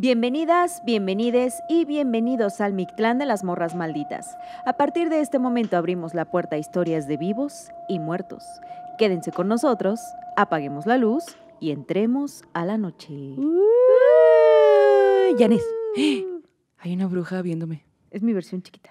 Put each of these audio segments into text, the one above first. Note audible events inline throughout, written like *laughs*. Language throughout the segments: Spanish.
Bienvenidas, bienvenides y bienvenidos al Mictlán de las Morras Malditas. A partir de este momento abrimos la puerta a historias de vivos y muertos. Quédense con nosotros, apaguemos la luz y entremos a la noche. ¡Uh! hay una bruja viéndome. Es mi versión chiquita.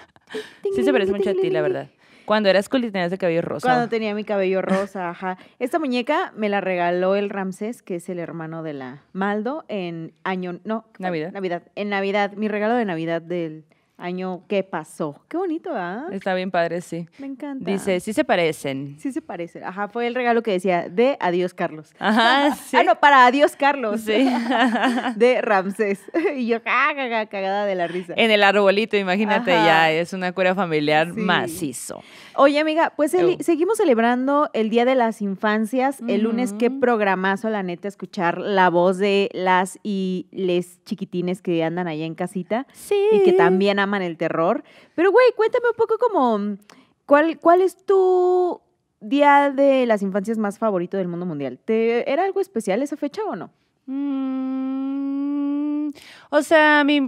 *laughs* sí se parece mucho a ti, la verdad. Cuando eras cool y tenías el cabello rosa. Cuando tenía mi cabello rosa, ajá. Esta muñeca me la regaló el Ramsés, que es el hermano de la Maldo, en año, no, Navidad. Navidad. En Navidad, mi regalo de Navidad del año que pasó. Qué bonito, ¿ah? Está bien padre, sí. Me encanta. Dice, sí se parecen. Sí se parecen. Ajá, fue el regalo que decía de Adiós Carlos. Ajá, *laughs* sí. ah, no, para Adiós Carlos. Sí. *laughs* de Ramsés. *laughs* y yo cagada, de la risa. En el arbolito, imagínate, ya es una cura familiar macizo. Oye, amiga, pues seguimos celebrando el Día de las Infancias. El lunes, qué programazo, la neta, escuchar la voz de las y les chiquitines que andan allá en casita. Sí. Y que también aman el terror. Pero, güey, cuéntame un poco como, ¿cuál, cuál es tu día de las infancias más favorito del mundo mundial? ¿Te, ¿Era algo especial esa fecha o no? Mm, o sea, mi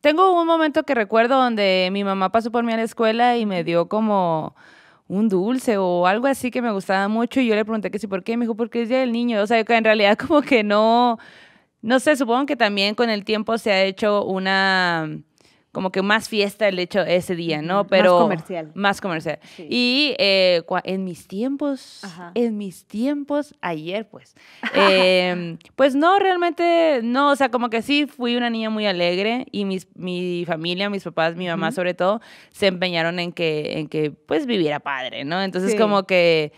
tengo un momento que recuerdo donde mi mamá pasó por mí a la escuela y me dio como un dulce o algo así que me gustaba mucho y yo le pregunté que sí, ¿por qué? Me dijo, porque es día el niño. O sea, que en realidad *laughs* como que no, no sé, supongo que también con el tiempo se ha hecho una como que más fiesta el hecho ese día, ¿no? Pero más comercial. Más comercial. Y eh, en mis tiempos, en mis tiempos, ayer pues, em, *laughs* pues no, realmente no, o sea, como que sí fui una niña muy alegre y mi familia, mis papás, mi mamá sobre todo, se empeñaron en que, en que pues viviera padre, ¿no? Entonces como que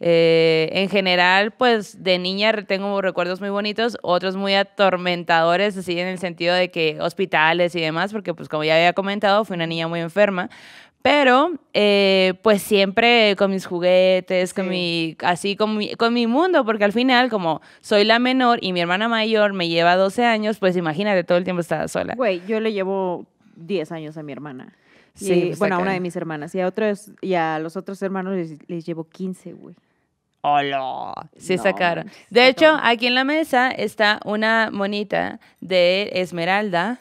eh, en general, pues de niña tengo recuerdos muy bonitos, otros muy atormentadores, así en el sentido de que hospitales y demás, porque pues como ya había comentado, fui una niña muy enferma, pero eh, pues siempre con mis juguetes, con mi, así con mi, mundo, porque al final como soy la menor y mi hermana mayor me lleva 12 años, pues imagínate, todo el tiempo estaba sola. Güey, yo le llevo 10 años a mi hermana. Sí, pues, bueno, a una de mis hermanas. Y a otros, y a los otros hermanos les llevo 15, güey. Hola. Sí, sacaron. De hecho, aquí en la mesa está una monita de Esmeralda,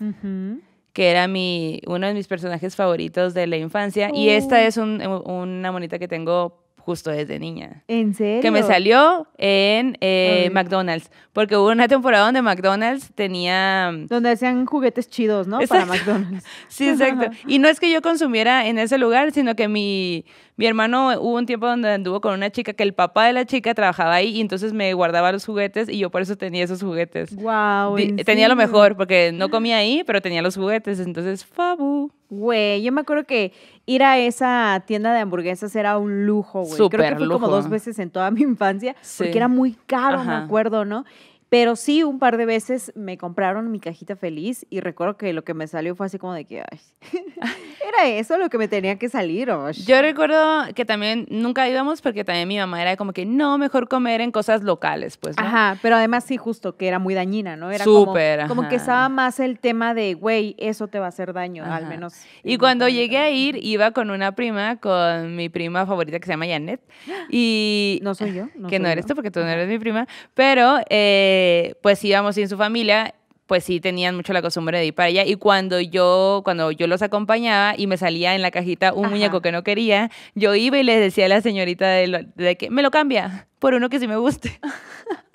que era mi, uno de mis personajes favoritos de la infancia. Y esta oh. es una monita que tengo justo desde niña. ¿En serio? Que me salió en eh, McDonald's, porque hubo una temporada donde McDonald's tenía... Donde hacían juguetes chidos, ¿no? Para McDonald's. *laughs* Sí, exacto. *laughs* Y no es que yo consumiera en ese lugar, sino que mi mi hermano eh, hubo un tiempo donde anduvo con una chica que el papá de la chica trabajaba ahí y entonces me guardaba los juguetes y yo por eso tenía esos juguetes. Wow. tenía lo mejor porque no comía ahí, pero tenía los juguetes, entonces fabu. Güey, yo me acuerdo que ir a esa tienda de hamburguesas era un lujo, güey. Creo que fue como dos veces en toda mi infancia, porque era muy caro, me acuerdo, ¿no? Pero sí, un par de veces me compraron mi cajita feliz y recuerdo que lo que me salió fue así como de que, ay, *laughs* era eso lo que me tenía que salir. Oh, yo recuerdo que también nunca íbamos porque también mi mamá era como que, no, mejor comer en cosas locales, pues. Ajá, pero además sí, justo, que era muy dañina, ¿no? Era Súper. Como, como, que estaba más el tema de, güey, eso te va a hacer daño, al menos. Y cuando llegué a ir, iba con una prima, con mi prima favorita que se llama Janet. Y... *gasps* No soy yo. *gasps* que no eres tú porque tú no eres mi prima, pero... Eh, eh, pues íbamos sin su familia, pues sí tenían mucho la costumbre de ir para allá. Y cuando yo, cuando yo los acompañaba y me salía en la cajita un muñeco que no quería, yo iba y les decía a la señorita de, de que me lo cambia por uno que sí me guste. *laughs*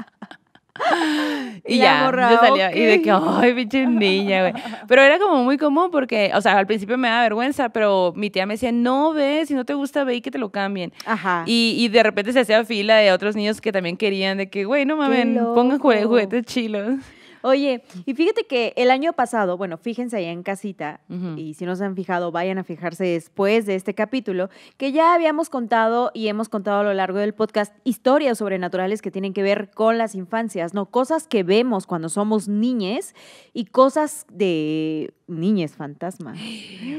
*laughs* y, ya, yo salía y de que, ay, pinche niña, güey. Pero era como muy común porque, o sea, al principio me daba vergüenza, pero mi tía me decía, no, ve, si no te gusta, ve y que te lo cambien. Ajá. Y, y de repente se hacía fila de otros niños que también querían, de que, güey, no mames, pongan juguetes chilos. Oye, y fíjate que el año pasado, bueno, fíjense allá en casita, y si no se han fijado, vayan a fijarse después de este capítulo, que ya habíamos contado y hemos contado a lo largo del podcast historias sobrenaturales que tienen que ver con las infancias, ¿no? Cosas que vemos cuando somos niñes y cosas de niñes fantasmas.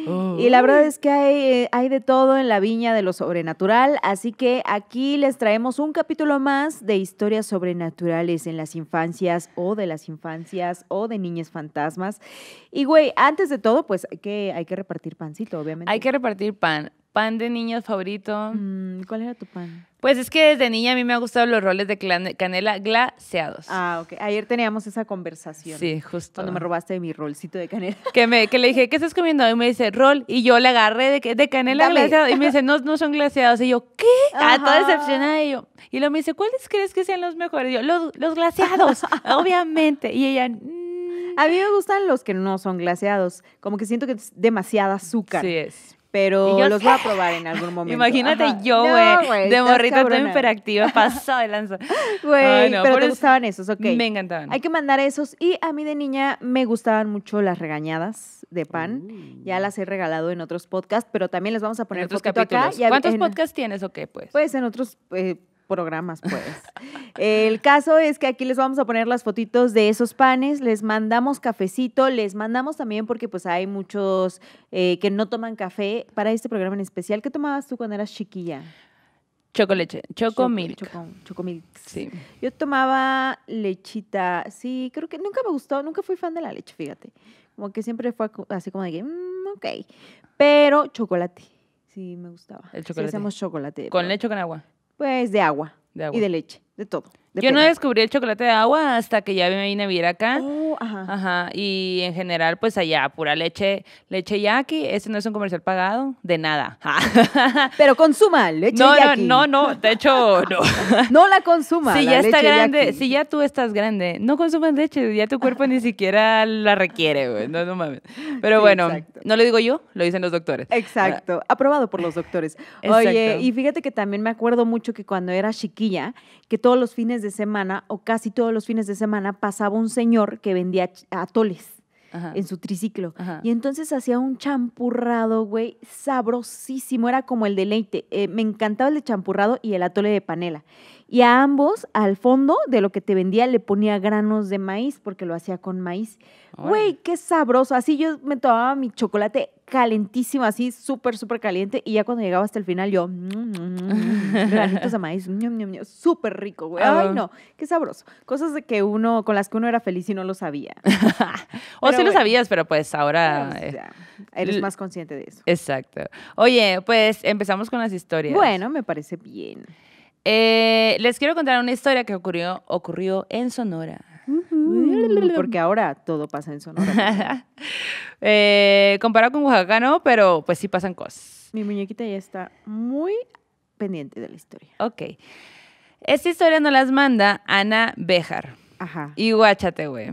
Oh. Y la verdad es que hay, hay de todo en la viña de lo sobrenatural, así que aquí les traemos un capítulo más de historias sobrenaturales en las infancias o de las infancias o de niñas fantasmas. Y güey, antes de todo, pues que, hay que repartir pancito, obviamente. Hay que repartir pan pan de niños favorito. Mm, ¿Cuál era tu pan? Pues es que desde niña a mí me han gustado los roles de canela glaseados. Ah, ok. Ayer teníamos esa conversación. Sí, justo. Cuando me robaste mi rolcito de canela. *laughs* Que, me, que le dije, ¿qué estás comiendo? Y me dice, rol. Y yo le agarré de, de canela Y me dice, no, no son glaseados. Y yo, ¿qué? Ah, toda decepcionada. Y yo, y luego me dice, ¿cuáles crees que sean los mejores? Y yo, los, los glaseados, *laughs* obviamente. Y ella, A mm". mí me gustan los que no son glaseados. Como que siento que es demasiada azúcar. Sí es pero los voy a probar en algún *laughs* momento. Imagínate yo, güey, de morrita tan hiperactiva, *laughs* pasada de lanza. Güey, pero te gustaban esos, ok. Me encantaban. Hay que mandar esos. Y a mí de niña me gustaban mucho las regañadas de pan. Uh. Ya las he regalado en otros podcasts, pero también les vamos a poner en otros capítulos. ¿Cuántos podcasts tienes o qué, pues? Pues en otros... Eh, programas, pues. El caso es que aquí les vamos a poner las fotitos de esos panes, les mandamos cafecito, les mandamos también porque pues hay muchos eh, que no toman café para este programa en especial. ¿Qué tomabas tú cuando eras chiquilla? chocolate choco, choco milk. Choco, milk. Sí. Yo tomaba lechita, sí, creo que nunca me gustó, nunca fui fan de la leche, fíjate. Como que siempre fue así como de que, mm, ok. Pero chocolate, sí, me gustaba. El chocolate. hacemos chocolate. ¿Con leche con agua? Pues de agua, y de leche, de todo. Yo no descubrí el chocolate de agua hasta que ya me vine a vivir acá. Oh, ajá. Y en general, pues allá, pura leche, leche yaqui. Ese no es un comercial pagado, de nada. *laughs* Pero consuma leche no, No, no, no, de hecho, no. *laughs* no la consuma. Si ya está grande, si ya tú estás grande, no consumas leche, ya tu cuerpo ni siquiera la requiere, güey. No, no mames. Pero bueno, no lo digo yo, lo dicen los doctores. Exacto, aprobado por los doctores. *laughs* Oye, y fíjate que también me acuerdo mucho que cuando era chiquilla, que todos los fines de semana o casi todos los fines de semana pasaba un señor que vendía atoles. en su triciclo. Y entonces hacía un champurrado, güey, sabrosísimo, era como el deleite. Eh, me encantaba el de champurrado y el atole de panela y a ambos al fondo de lo que te vendía le ponía granos de maíz porque lo hacía con maíz. Güey, qué sabroso. Así yo me tomaba mi chocolate calentísimo, así súper, súper caliente. Y ya cuando llegaba hasta el final, yo, mm, mm, mm, granitos de maíz, súper rico, güey. Ay, ah. no, qué sabroso. Cosas de que uno, con las que uno era feliz y no lo sabía. *laughs* o sí lo sabías, pero pues ahora... Eh, eres más consciente de eso. Exacto. Oye, pues empezamos con las historias. Bueno, me parece bien. Eh, les quiero contar una historia que ocurrió, ocurrió en Sonora. Mm, porque ahora todo pasa en Sonora. *laughs* Eh, comparado con Oaxaca, no, pero pues sí pasan cosas. Mi muñequita ya está muy pendiente de la historia. Ok. Esta historia nos las manda Ana Bejar. Ajá. Y guáchate, güey.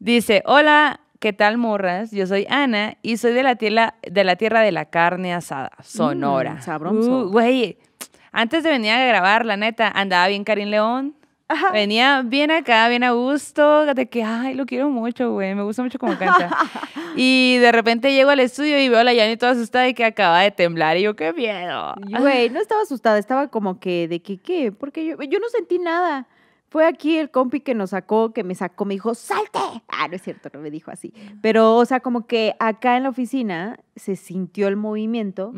Dice, hola, ¿qué tal, morras? Yo soy Ana y soy de la, tierra de la, tierra de la carne asada, Sonora. Mm, sabroso. Uh, güey, antes de venir a grabar, la neta, andaba bien Karim León. Venía bien acá, bien a gusto, de que, ay, lo quiero mucho, güey, me gusta mucho cómo canta. *laughs* y de repente llego al estudio y veo a la Yanni toda asustada y que acaba de temblar y yo, qué miedo. Güey, no estaba asustada, estaba como que, ¿de que qué? Porque yo, yo no sentí nada. Fue aquí el compi que nos sacó, que me sacó, me dijo, salte. Ah, no es cierto, no me dijo así. Pero, o sea, como que acá en la oficina se sintió el movimiento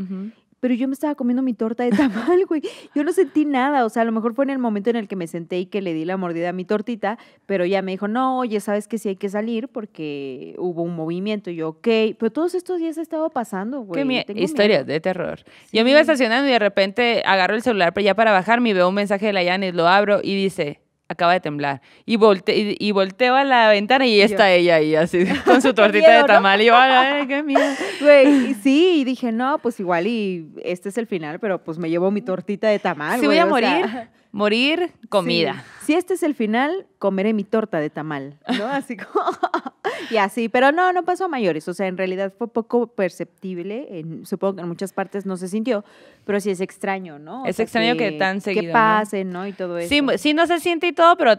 pero yo me estaba comiendo mi torta de tamal, *laughs* güey. Yo no sentí nada, o sea, a lo mejor fue en el momento en el que me senté y que le di la mordida a mi tortita, pero ya me dijo, no, oye, sabes que sí hay que salir porque hubo un movimiento. yo, ok, pero todos estos días ha estado pasando, güey. Qué historias de terror. Yo me iba estacionando y de repente agarro el celular, pero ya para bajar me veo un mensaje de la Yanis, lo abro y dice, acaba de temblar. Y, volte y, volteo a la ventana y, está ella ahí, así, *laughs* con su tortita de tamal. Y yo, ay, qué miedo. *laughs* sí, y dije, no, pues igual y este es el final, pero pues me llevo mi tortita de tamal. Sí, voy a morir morir, comida. Si este es el final, comeré mi torta de tamal, *laughs* *laughs* y así, pero no, no pasó a mayores. O sea, en realidad fue poco perceptible. supongo que en muchas partes no se sintió, pero sí es extraño, ¿no? es extraño que, tan seguido. Que pasen ¿no? Y todo eso. Sí, sí, no se siente y todo, pero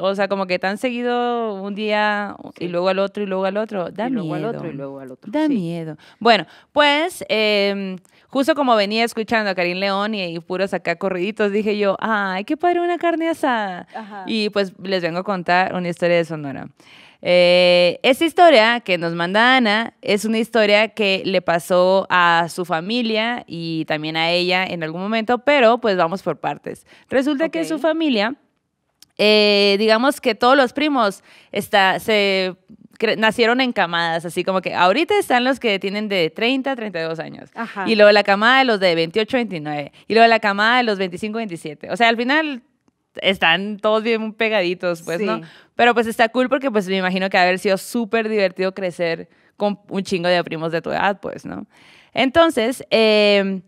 o sea, como que tan seguido un día y luego al otro y luego al otro. Da miedo. al otro y luego al otro. Da miedo. Bueno, pues em, Justo como venía escuchando a Karim León y, puros acá corriditos, dije yo, ay, qué padre una carne asada. Y pues les vengo a contar una historia de Sonora. Esa eh, esta historia que nos manda Ana es una historia que le pasó a su familia y también a ella en algún momento, pero pues vamos por partes. Resulta que su familia, eh, digamos que todos los primos está, se nacieron en camadas, así como que ahorita están los que tienen de 30 a 32 años. Y luego la camada de los de 28 a 29. Y luego la camada de los 25 a 27. O sea, al final están todos bien pegaditos, pues, ¿no? Pero pues está cool porque pues me imagino que haber sido súper divertido crecer con un chingo de primos de tu edad, pues, ¿no? Entonces, em,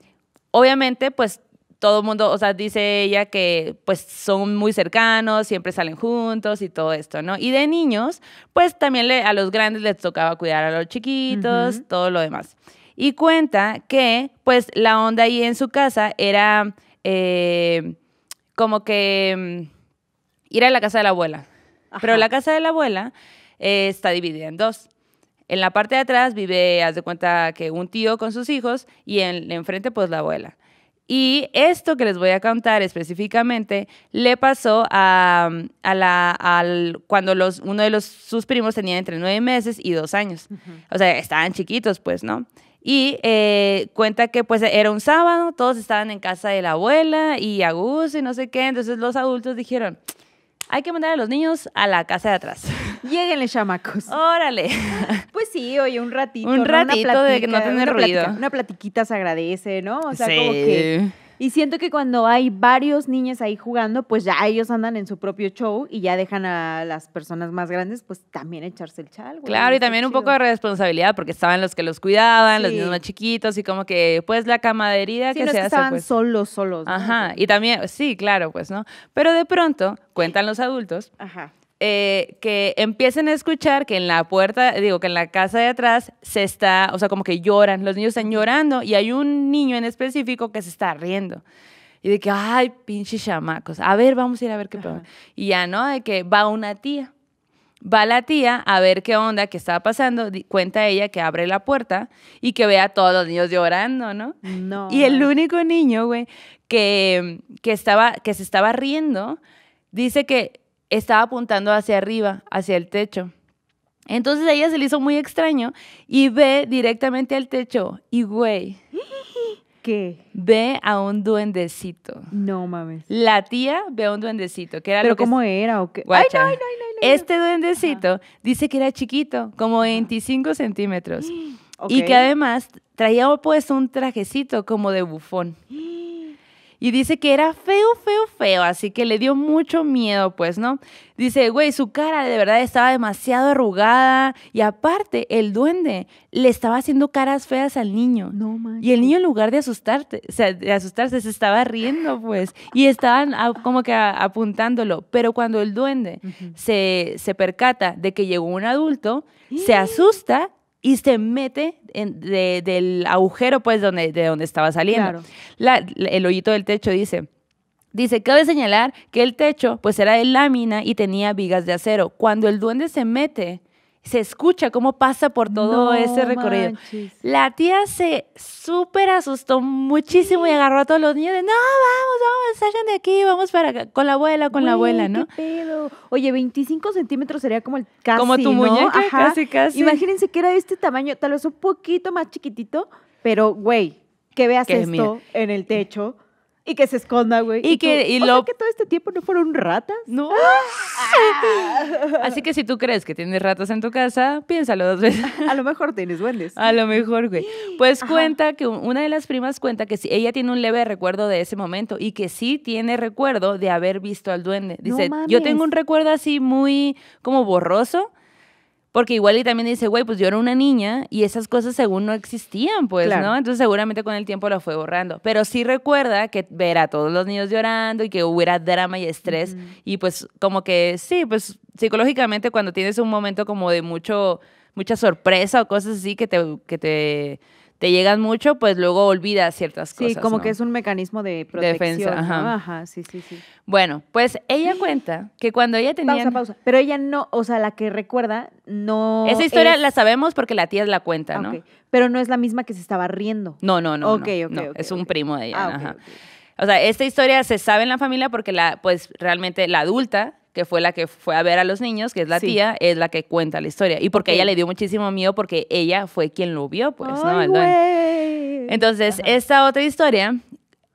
obviamente, pues todo el mundo, o sea, dice ella que pues son muy cercanos, siempre salen juntos y todo esto, ¿no? Y de niños, pues también le, a los grandes les tocaba cuidar a los chiquitos, todo lo demás. Y cuenta que pues la onda ahí en su casa era eh, como que mm, ir a la casa de la abuela. Pero la casa de la abuela eh, está dividida en dos. En la parte de atrás vive, haz de cuenta que un tío con sus hijos y en enfrente pues la abuela. Y esto que les voy a contar específicamente le pasó a, la, cuando uno de los, sus primos tenía entre nueve meses y dos años. O sea, estaban chiquitos, pues, ¿no? Y eh, cuenta que pues era un sábado, todos estaban en casa de la abuela y a gusto y no sé qué. Entonces los adultos dijeron, hay que mandar a los niños a la casa de atrás. *laughs* Lléguenle, chamacos. Órale. *laughs* Pues sí, oye, un ratito. Un ratito de que no tener ruido. una platiquita se agradece, ¿no? O sea, como que y siento que cuando hay varios niños ahí jugando, pues ya ellos andan en su propio show y ya dejan a las personas más grandes, pues también echarse el chal. Güey, claro, y también un poco de responsabilidad, porque estaban los que los cuidaban, los niños más chiquitos, y como que, pues, la camadería herida que se que hace. Estaban pues. solos, solos. Ajá, y también, sí, claro, pues, ¿no? Pero de pronto, cuentan los adultos. Ajá eh, que empiecen a escuchar que en la puerta, digo, que en la casa de atrás se está, o sea, como que lloran, los niños están llorando y hay un niño en específico que se está riendo. Y de que, ay, pinches chamacos, a ver, vamos a ir a ver qué pasa. Y ya, ¿no? De que va una tía. Va la tía a ver qué onda, qué estaba pasando. Cuenta ella que abre la puerta y que ve a todos los niños llorando, ¿no? No. Y el único niño, güey, que, que, estaba, que se estaba riendo, dice que estaba apuntando hacia arriba, hacia el techo. Entonces ella se le hizo muy extraño y ve directamente al techo y güey. *laughs* ¿Qué? Ve a un duendecito. No mames. La tía ve a un duendecito, que era ¿Pero cómo era o qué? Ay, no, no, no, Este duendecito dice que era chiquito, como 25 centímetros. *gasps* Y que además traía pues, un trajecito como de bufón. *gasps* Y dice que era feo, feo, feo, así que le dio mucho miedo, pues, ¿no? Dice, güey, su cara de verdad estaba demasiado arrugada. Y aparte, el duende le estaba haciendo caras feas al niño. Y el niño, en lugar de de asustarse, se estaba riendo, pues. Y estaban como que apuntándolo. Pero cuando el duende se, percata de que llegó un adulto, se ¡Eh! asusta y se mete en, del agujero pues donde, de donde estaba saliendo. el hoyito del techo dice, dice, cabe señalar que el techo pues era de lámina y tenía vigas de acero. Cuando el duende se mete se escucha cómo pasa por todo ese recorrido. La tía se súper asustó muchísimo y agarró a todos los niños de, no, vamos, vamos, salgan de aquí, vamos para con la abuela, con la abuela, ¿no? Oye, 25 centímetros sería como el casi, Como tu muñeca, casi, casi. Imagínense que era de este tamaño, tal vez un poquito más chiquitito, pero, güey, que veas esto en el techo. Y que se esconda, güey. Y, que, y lo... que todo este tiempo no fueron ratas. No. *laughs* Ah, *laughs* así que si tú crees que tienes ratas en tu casa, piénsalo dos veces. *laughs* A lo mejor tienes duendes. A lo mejor, güey. Pues cuenta que una de las primas cuenta que ella tiene un leve recuerdo de ese momento y que sí tiene recuerdo de haber visto al duende. Dice, yo tengo un recuerdo así muy como borroso porque igual y también dice, güey, pues yo era una niña y esas cosas según no existían, pues, ¿no? Entonces seguramente con el tiempo lo fue borrando. Pero sí recuerda que ver a todos los niños llorando y que hubiera drama y estrés. Y pues como que sí, pues psicológicamente cuando tienes un momento como de mucho, mucha sorpresa o cosas así que te, que te te llegas mucho, pues luego olvidas ciertas cosas. Sí, como que es un mecanismo de protección. Defensa, ajá. ajá. sí, sí, sí. Bueno, pues ella cuenta que cuando ella tenía... Pausa, pausa. Pero ella no, o sea, la que recuerda no... Esa historia la sabemos porque la tía la cuenta, ¿no? Pero no es la misma que se estaba riendo. No, no, no. Ok, ok. es un primo de ella. Ah, ajá. O sea, esta historia se sabe en la familia porque la, pues realmente la adulta que fue la que fue a ver a los niños, que es la tía, es la que cuenta la historia. Y porque ella le dio muchísimo miedo porque ella fue quien lo vio, pues, ¿no? Entonces, esta otra historia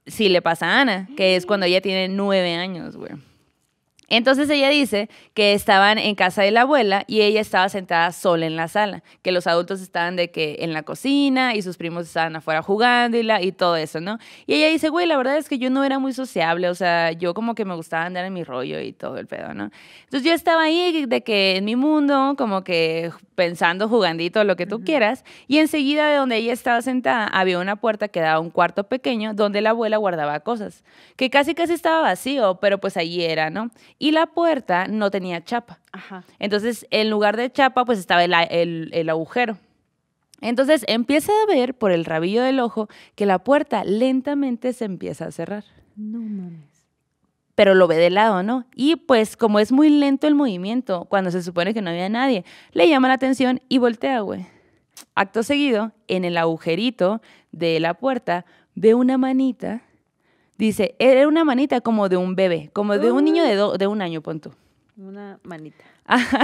sí le pasa a Ana, que es mm. cuando ella tiene nueve años, güey. Entonces ella dice que estaban en casa de la abuela y ella estaba sentada sola en la sala, que los adultos estaban de que en la cocina y sus primos estaban afuera jugando y, la, y todo eso, ¿no? Y ella dice, güey, la verdad es que yo no era muy sociable, o sea, yo como que me gustaba andar en mi rollo y todo el pedo, ¿no? Entonces yo estaba ahí de que en mi mundo, como que pensando, jugandito, lo que tú quieras. Y enseguida de donde ella estaba sentada había una puerta que daba a un cuarto pequeño donde la abuela guardaba cosas, que casi casi estaba vacío, pero pues allí era, ¿no? Y la puerta no tenía chapa. Entonces, en lugar de chapa, pues estaba el, el agujero. Entonces empieza a ver por el rabillo del ojo que la puerta lentamente se empieza a cerrar. No mames pero lo ve de lado, ¿no? Y pues como es muy lento el movimiento, cuando se supone que no había nadie, le llama la atención y voltea, güey. Acto seguido, en el agujerito de la puerta, ve una manita. Dice, era una manita como de un bebé, como de un niño de, de un año, punto. Una manita. Ajá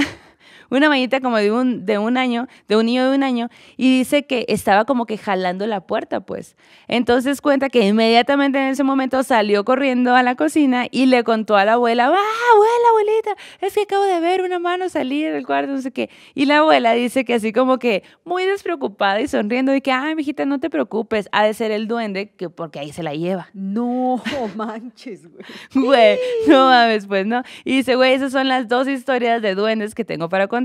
una mañita como de un, de un año, de un niño de un año, y dice que estaba como que jalando la puerta, pues. Entonces cuenta que inmediatamente en ese momento salió corriendo a la cocina y le contó a la abuela, ¡ah, abuela, abuelita! Es que acabo de ver una mano salir del cuarto, no sé qué. Y la abuela dice que así como que muy despreocupada y sonriendo, y que, ay, mijita, no te preocupes, ha de ser el duende, que porque ahí se la lleva. No *laughs* manches, güey. Güey, no mames, pues, ¿no? Y dice, güey, esas son las dos historias de duendes que tengo para contar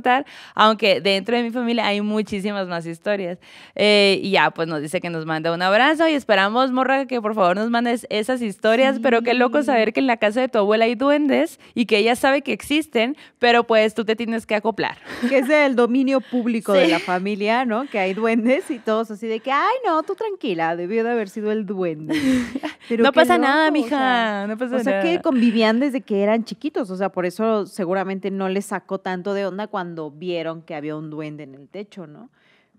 aunque dentro de mi familia hay muchísimas más historias. Eh, y ya, pues nos dice que nos manda un abrazo y esperamos, Morra, que por favor nos mandes esas historias, pero qué loco saber que en la casa de tu abuela hay duendes y que ella sabe que existen, pero pues tú te tienes que acoplar. Que es el dominio público de la familia, ¿no? Que hay duendes y todos así de que, ay, no, tú tranquila, debió de haber sido el duende. *laughs* no pasa nada, mija, o sea, no pasa O sea, que convivían desde que eran chiquitos, o sea, por eso seguramente no les sacó tanto de onda cuando cuando vieron que había un duende en el techo, ¿no?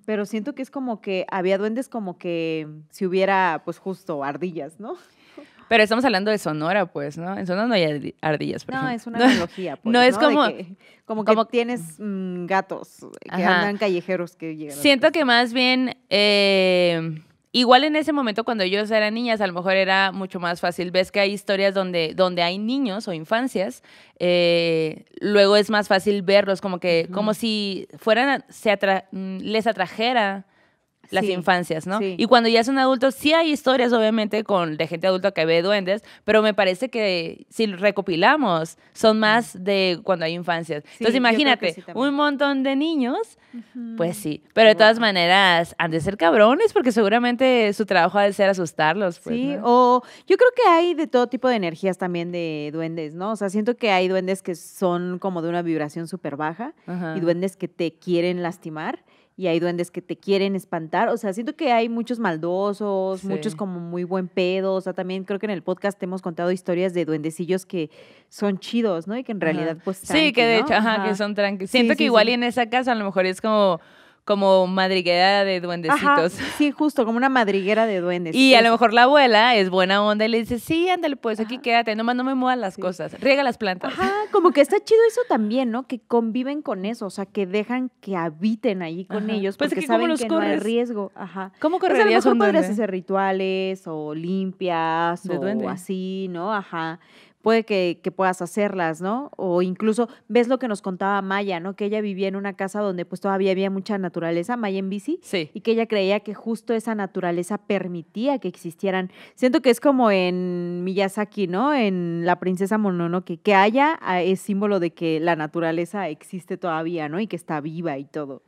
Pero siento que es como que había duendes como que mm, si hubiera, pues justo, ardillas, ¿no? *laughs* Pero estamos hablando de Sonora, pues, ¿no? En Sonora no hay ardillas, por No, es una *laughs* analogía. Pues, no, es como... como como... tienes mm, gatos eh, que andan callejeros que llegan. Siento que más bien eh, Igual en ese momento cuando ellos eran niñas, a lo mejor era mucho más fácil. Ves que hay historias donde, donde hay niños o infancias, eh, luego es más fácil verlos, como que, como si fueran, se les atrajera las infancias, ¿no? Y cuando ya son adultos, sí hay historias, obviamente, con de gente adulta que ve duendes, pero me parece que si recopilamos, son más de cuando hay infancias. Entonces, imagínate, un montón de niños, pues sí. Pero de todas maneras, han de ser cabrones, porque seguramente su trabajo ha de ser asustarlos. Pues, sí, o yo creo que hay de todo tipo de energías también de duendes, ¿no? O sea, siento que hay duendes que son como de una vibración súper baja y duendes que te quieren lastimar y hay duendes que te quieren espantar. O sea, siento que hay muchos maldosos, muchos como muy buen pedo. O sea, también creo que en el podcast te hemos contado historias de duendecillos que son chidos, ¿no? Y que en realidad, pues. sí, que de hecho, ajá, que son tranquilos. Siento que igual y en esa casa a lo mejor es como como madriguera de duendecitos. sí, justo, como una madriguera de duendes. Y a lo mejor la abuela es buena onda y le dice, sí, ándale, pues aquí quédate, nomás no me muevas las cosas, riega las plantas. Ajá, como que está chido eso también, ¿no? Que conviven con eso, o sea, que dejan que habiten ahí con ellos pues, porque pues que saben los que no hay riesgo. Ajá. ¿Cómo correrías pues, a lo mejor podrías hacer rituales o limpias o así, ¿no? Ajá puede que, puedas hacerlas, ¿no? O incluso ves lo que nos contaba Maya, ¿no? Que ella vivía en una casa donde pues todavía había mucha naturaleza, Maya en bici, sí. y que ella creía que justo esa naturaleza permitía que existieran. Siento que es como en Miyazaki, ¿no? En La princesa Monono, que haya ah, es símbolo de que la naturaleza existe todavía, ¿no? Y que está viva y todo.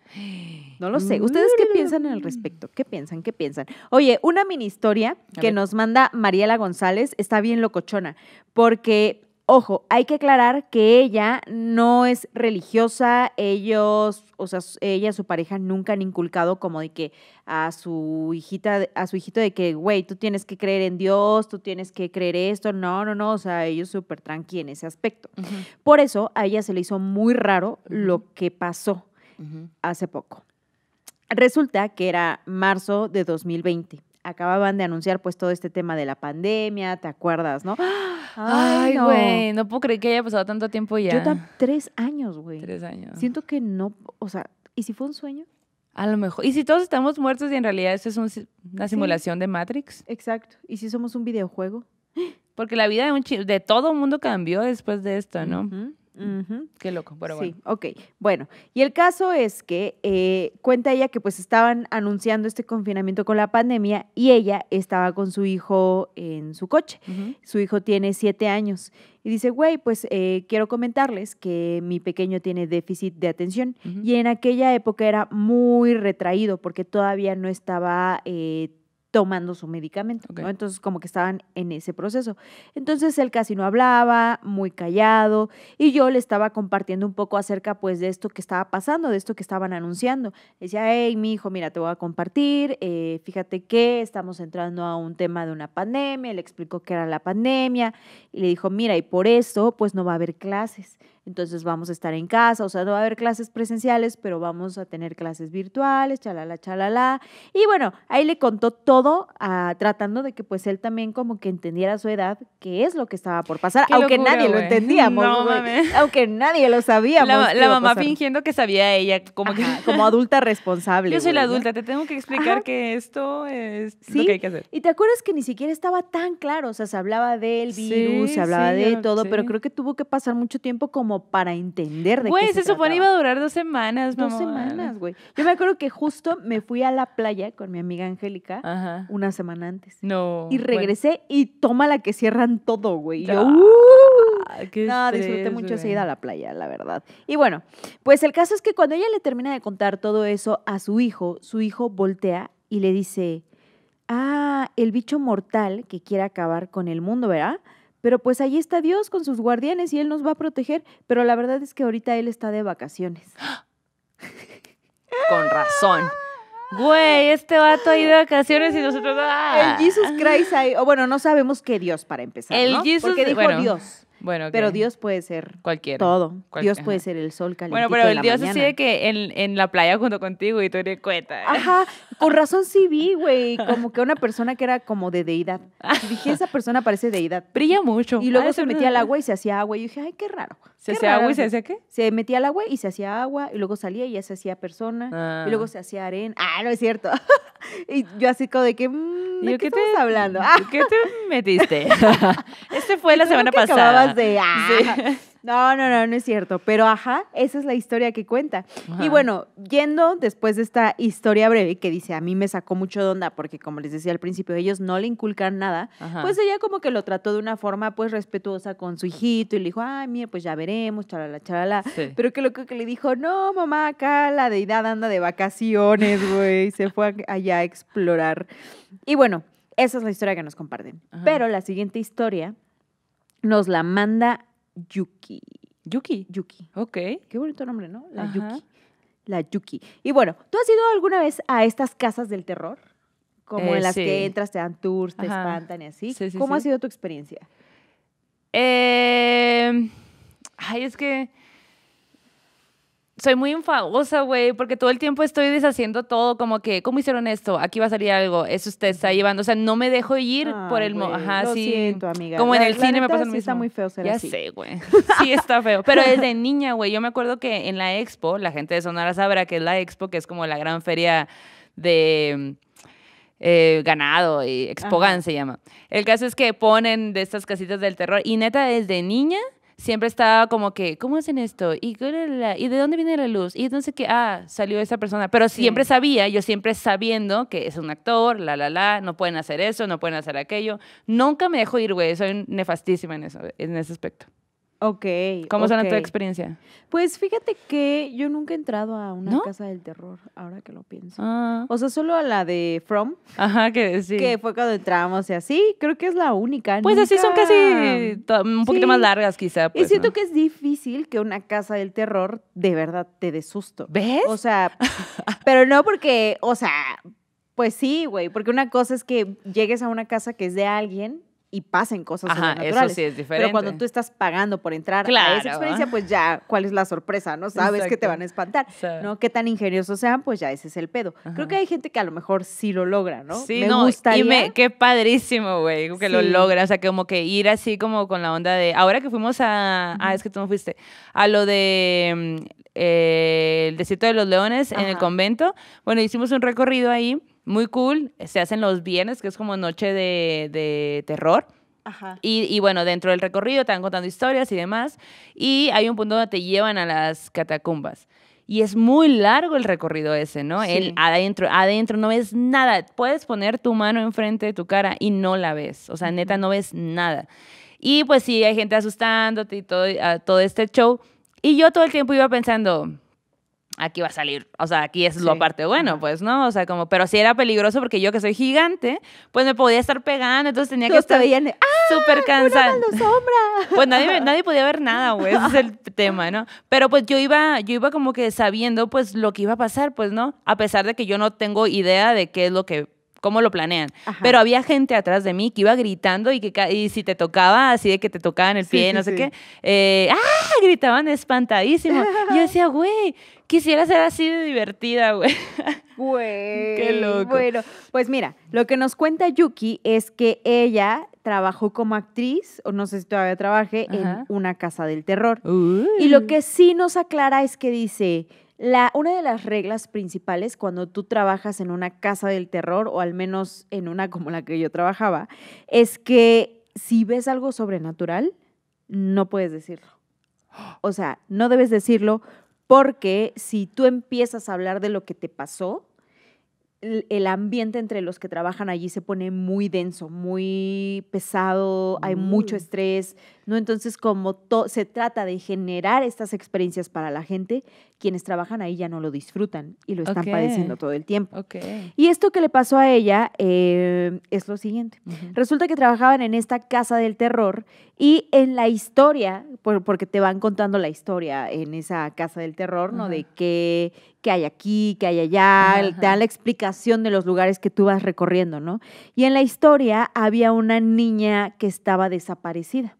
No lo sé. ¿Ustedes qué piensan al respecto? ¿Qué piensan? ¿Qué piensan? Oye, una mini historia que nos manda Mariela González está bien locochona, porque, ojo, hay que aclarar que ella no es religiosa, ellos, o sea, ella, su pareja nunca han inculcado como de que a su hijita, a su hijito de que, güey, tú tienes que creer en Dios, tú tienes que creer esto, no, no, no, o sea, ellos súper tranqui en ese aspecto. Por eso a ella se le hizo muy raro lo que pasó hace poco. Resulta que era marzo de 2020 acababan de anunciar pues todo este tema de la pandemia, ¿te acuerdas, no? Ay, güey, no. puedo creer que haya pasado tanto tiempo ya. Yo tres años, güey. Tres años. Siento que no, o sea, ¿y si fue un sueño? A lo mejor. ¿Y si todos estamos muertos y en realidad esto es una simulación de Matrix? Exacto. ¿Y si somos un videojuego? Porque la vida de, un de todo mundo cambió después de esto, ¿no? Qué loco, bueno. Sí, ok. Bueno, y el caso es que eh, cuenta ella que pues estaban anunciando este confinamiento con la pandemia y ella estaba con su hijo en su coche. Su hijo tiene siete años. Y dice, güey, pues eh, quiero comentarles que mi pequeño tiene déficit de atención. Y en aquella época era muy retraído porque todavía no estaba... Eh, tomando su medicamento, Entonces como que estaban en ese proceso. Entonces él casi no hablaba, muy callado, y yo le estaba compartiendo un poco acerca pues de esto que estaba pasando, de esto que estaban anunciando. Decía, hey, mi hijo, mira, te voy a compartir, eh, fíjate que estamos entrando a un tema de una pandemia, le explicó que era la pandemia, y le dijo, mira, y por eso pues no va a haber clases entonces vamos a estar en casa, o sea, no va a haber clases presenciales, pero vamos a tener clases virtuales, chalala, chalala. Y bueno, ahí le contó todo, ah, tratando de que pues él también como que entendiera su edad qué es lo que estaba por pasar, aunque nadie lo entendía. *laughs* aunque nadie lo sabía. La, la mamá fingiendo que sabía ella, como, que, como adulta responsable. Yo soy la adulta, te tengo que explicar que esto es ¿Sí? lo que hay que hacer. Y te acuerdas que ni siquiera estaba tan claro, o sea, se hablaba del virus, se hablaba de todo, pero creo que tuvo que pasar mucho tiempo como para entender de eso qué se, iba a durar dos semanas, Dos semanas, güey. Yo me acuerdo que justo me fui a la playa con mi amiga Angélica una semana antes. No. Y regresé y toma la que cierran todo, güey. yo, ah, uh, no, disfruté mucho esa ida a la playa, la verdad. Y bueno, pues el caso es que cuando ella le termina de contar todo eso a su hijo, su hijo voltea y le dice, ah, el bicho mortal que quiere acabar con el mundo, ¿verdad? Pero pues ahí está Dios con sus guardianes y Él nos va a proteger. Pero la verdad es que ahorita Él está de vacaciones. Con razón. Güey, este vato ha de vacaciones y nosotros. El ¡ah! Jesus Christ ahí. O bueno, no sabemos qué Dios para empezar. El Jesus Porque dijo Dios. Bueno, Pero Dios puede ser cualquiera. Todo. Dios puede ser el sol caliente. Bueno, pero el Dios decide que en, la playa junto contigo y tú eres cueta. Ajá, con razón sí vi, güey, como que una persona que era como de deidad. *laughs* dije, esa persona parece deidad. Brilla mucho. Y luego se metía al agua y se hacía agua. Y dije, ay, qué raro. ¿Se hacía agua y se hacía qué? Se metía al agua y se hacía agua. Y luego salía y ya se hacía persona. Ah. Y luego se hacía arena. Ah, no es cierto. *laughs* y yo así como de que, mm, ¿de qué, estás te, estamos hablando? ¿Qué te metiste? *laughs* este fue la semana pasada de... Ah. *laughs* No, no, no, no es cierto. Pero ajá, esa es la historia que cuenta. Y bueno, yendo después de esta historia breve que dice, a mí me sacó mucho de onda porque como les decía al principio, ellos no le inculcan nada, pues ella como que lo trató de una forma pues respetuosa con su hijito y le dijo, ay, mire, pues ya veremos, chalala, chalala. Pero que lo que le dijo, no, mamá, acá la deidad anda de vacaciones, güey. Se fue allá a explorar. Y bueno, esa es la historia que nos comparten. Pero la siguiente historia nos la manda Yuki. Yuki. Yuki. Ok. Qué bonito nombre, ¿no? La Yuki. La Yuki. Y bueno, ¿tú has ido alguna vez a estas casas del terror? Como en eh, las que entras, te dan tours, te espantan y así. Sí, sí, ¿Cómo ha sido tu experiencia? Eh, ay, es que soy muy enfagosa güey, porque todo el tiempo estoy deshaciendo todo, como que, ¿cómo hicieron esto? Aquí va a salir algo, eso usted está llevando, o sea, no me dejo ir por el... Wey, Ajá, lo siento, amiga. Como en el cine me pasa lo está muy feo ya sé, güey. Sí está feo, pero desde *laughs* niña, güey, yo me acuerdo que en la expo, la gente de Sonora sabrá que es la expo, que es como la gran feria de... Eh, ganado y Expogan se llama. El caso es que ponen de estas casitas del terror y neta desde niña siempre estaba como que, ¿cómo hacen esto? ¿Y, de dónde viene la luz? Y entonces que, ah, salió esa persona. Pero siempre sabía, yo siempre sabiendo que es un actor, la, la, la, no pueden hacer eso, no pueden hacer aquello. Nunca me dejo ir, güey, soy nefastísima en eso, en ese aspecto. Ok. ¿Cómo okay. tu experiencia? Pues fíjate que yo nunca he entrado a una casa del terror, ahora que lo pienso. Ah. O sea, solo a la de From. Ajá, que sí. Que fue cuando entramos y así. Creo que es la única. Pues así son casi un poquito más largas, quizá. y pues, siento que es difícil que una casa del terror de verdad te dé susto. ¿Ves? O sea, *laughs* pero no porque, o sea, pues sí, güey, porque una cosa es que llegues a una casa que es de alguien y pasen cosas Ajá, Eso sí es diferente. Pero cuando tú estás pagando por entrar a esa experiencia, pues ya, ¿cuál es la sorpresa? No sabes que te van a espantar, ¿no? Qué tan ingeniosos sean, pues ya ese es el pedo. Creo que hay gente que a lo mejor sí lo logra, ¿no? Sí, me gusta qué padrísimo, güey, que lo logra. O sea, como que ir así como con la onda de. Ahora que fuimos a. Ah, es que tú no fuiste. A lo de. Eh, el Desierto de los Leones en el convento. Bueno, hicimos un recorrido ahí muy cool. Se hacen los viernes, que es como noche de, terror. Y, bueno, dentro del recorrido te van contando historias y demás. Y hay un punto donde te llevan a las catacumbas. Y es muy largo el recorrido ese, ¿no? El adentro, adentro no ves nada. Puedes poner tu mano enfrente de tu cara y no la ves. O sea, neta, no ves nada. Y pues sí, hay gente asustándote y a ah, todo este show. Y yo todo el tiempo iba pensando, aquí va a salir, o sea, aquí es lo parte bueno, pues, ¿no? O sea, como, pero sí era peligroso porque yo que soy gigante, pues me podía estar pegando, entonces tenía que estar bien. ¡Ah, súper cansado *laughs* Pues nadie, podía ver nada, güey, ese es el *laughs* tema, ¿no? Pero pues yo iba, yo iba como que sabiendo pues lo que iba a pasar, pues, ¿no? A pesar de que yo no tengo idea de qué es lo que cómo lo planean. Pero había gente atrás de mí que iba gritando y que si te tocaba, así de que te tocaban el pie, no sé qué, eh, ¡ah! gritaban espantadísimo. *laughs* yo decía, güey, Quisiera ser así de divertida, güey. Güey. Qué loco. Bueno, pues mira, lo que nos cuenta Yuki es que ella trabajó como actriz, o no sé si todavía trabaje, en una casa del terror. Y lo que sí nos aclara es que dice, una de las reglas principales cuando tú trabajas en una casa del terror, o al menos en una como la que yo trabajaba, es que si ves algo sobrenatural, no puedes decirlo. O sea, no debes decirlo porque si tú empiezas a hablar de lo que te pasó, el ambiente entre los que trabajan allí se pone muy denso, muy pesado, hay mucho mm. estrés, ¿no? Entonces, como se trata de generar estas experiencias para la gente, quienes trabajan ahí ya no lo disfrutan y lo están padeciendo todo el tiempo. Y esto que le pasó a ella eh, es lo siguiente. Resulta que trabajaban en esta casa del terror y en la historia, porque te van contando la historia en esa casa del terror, ¿no? De qué, hay aquí, qué hay allá, te dan la explicación de los lugares que tú vas recorriendo, ¿no? Y en la historia había una niña que estaba desaparecida.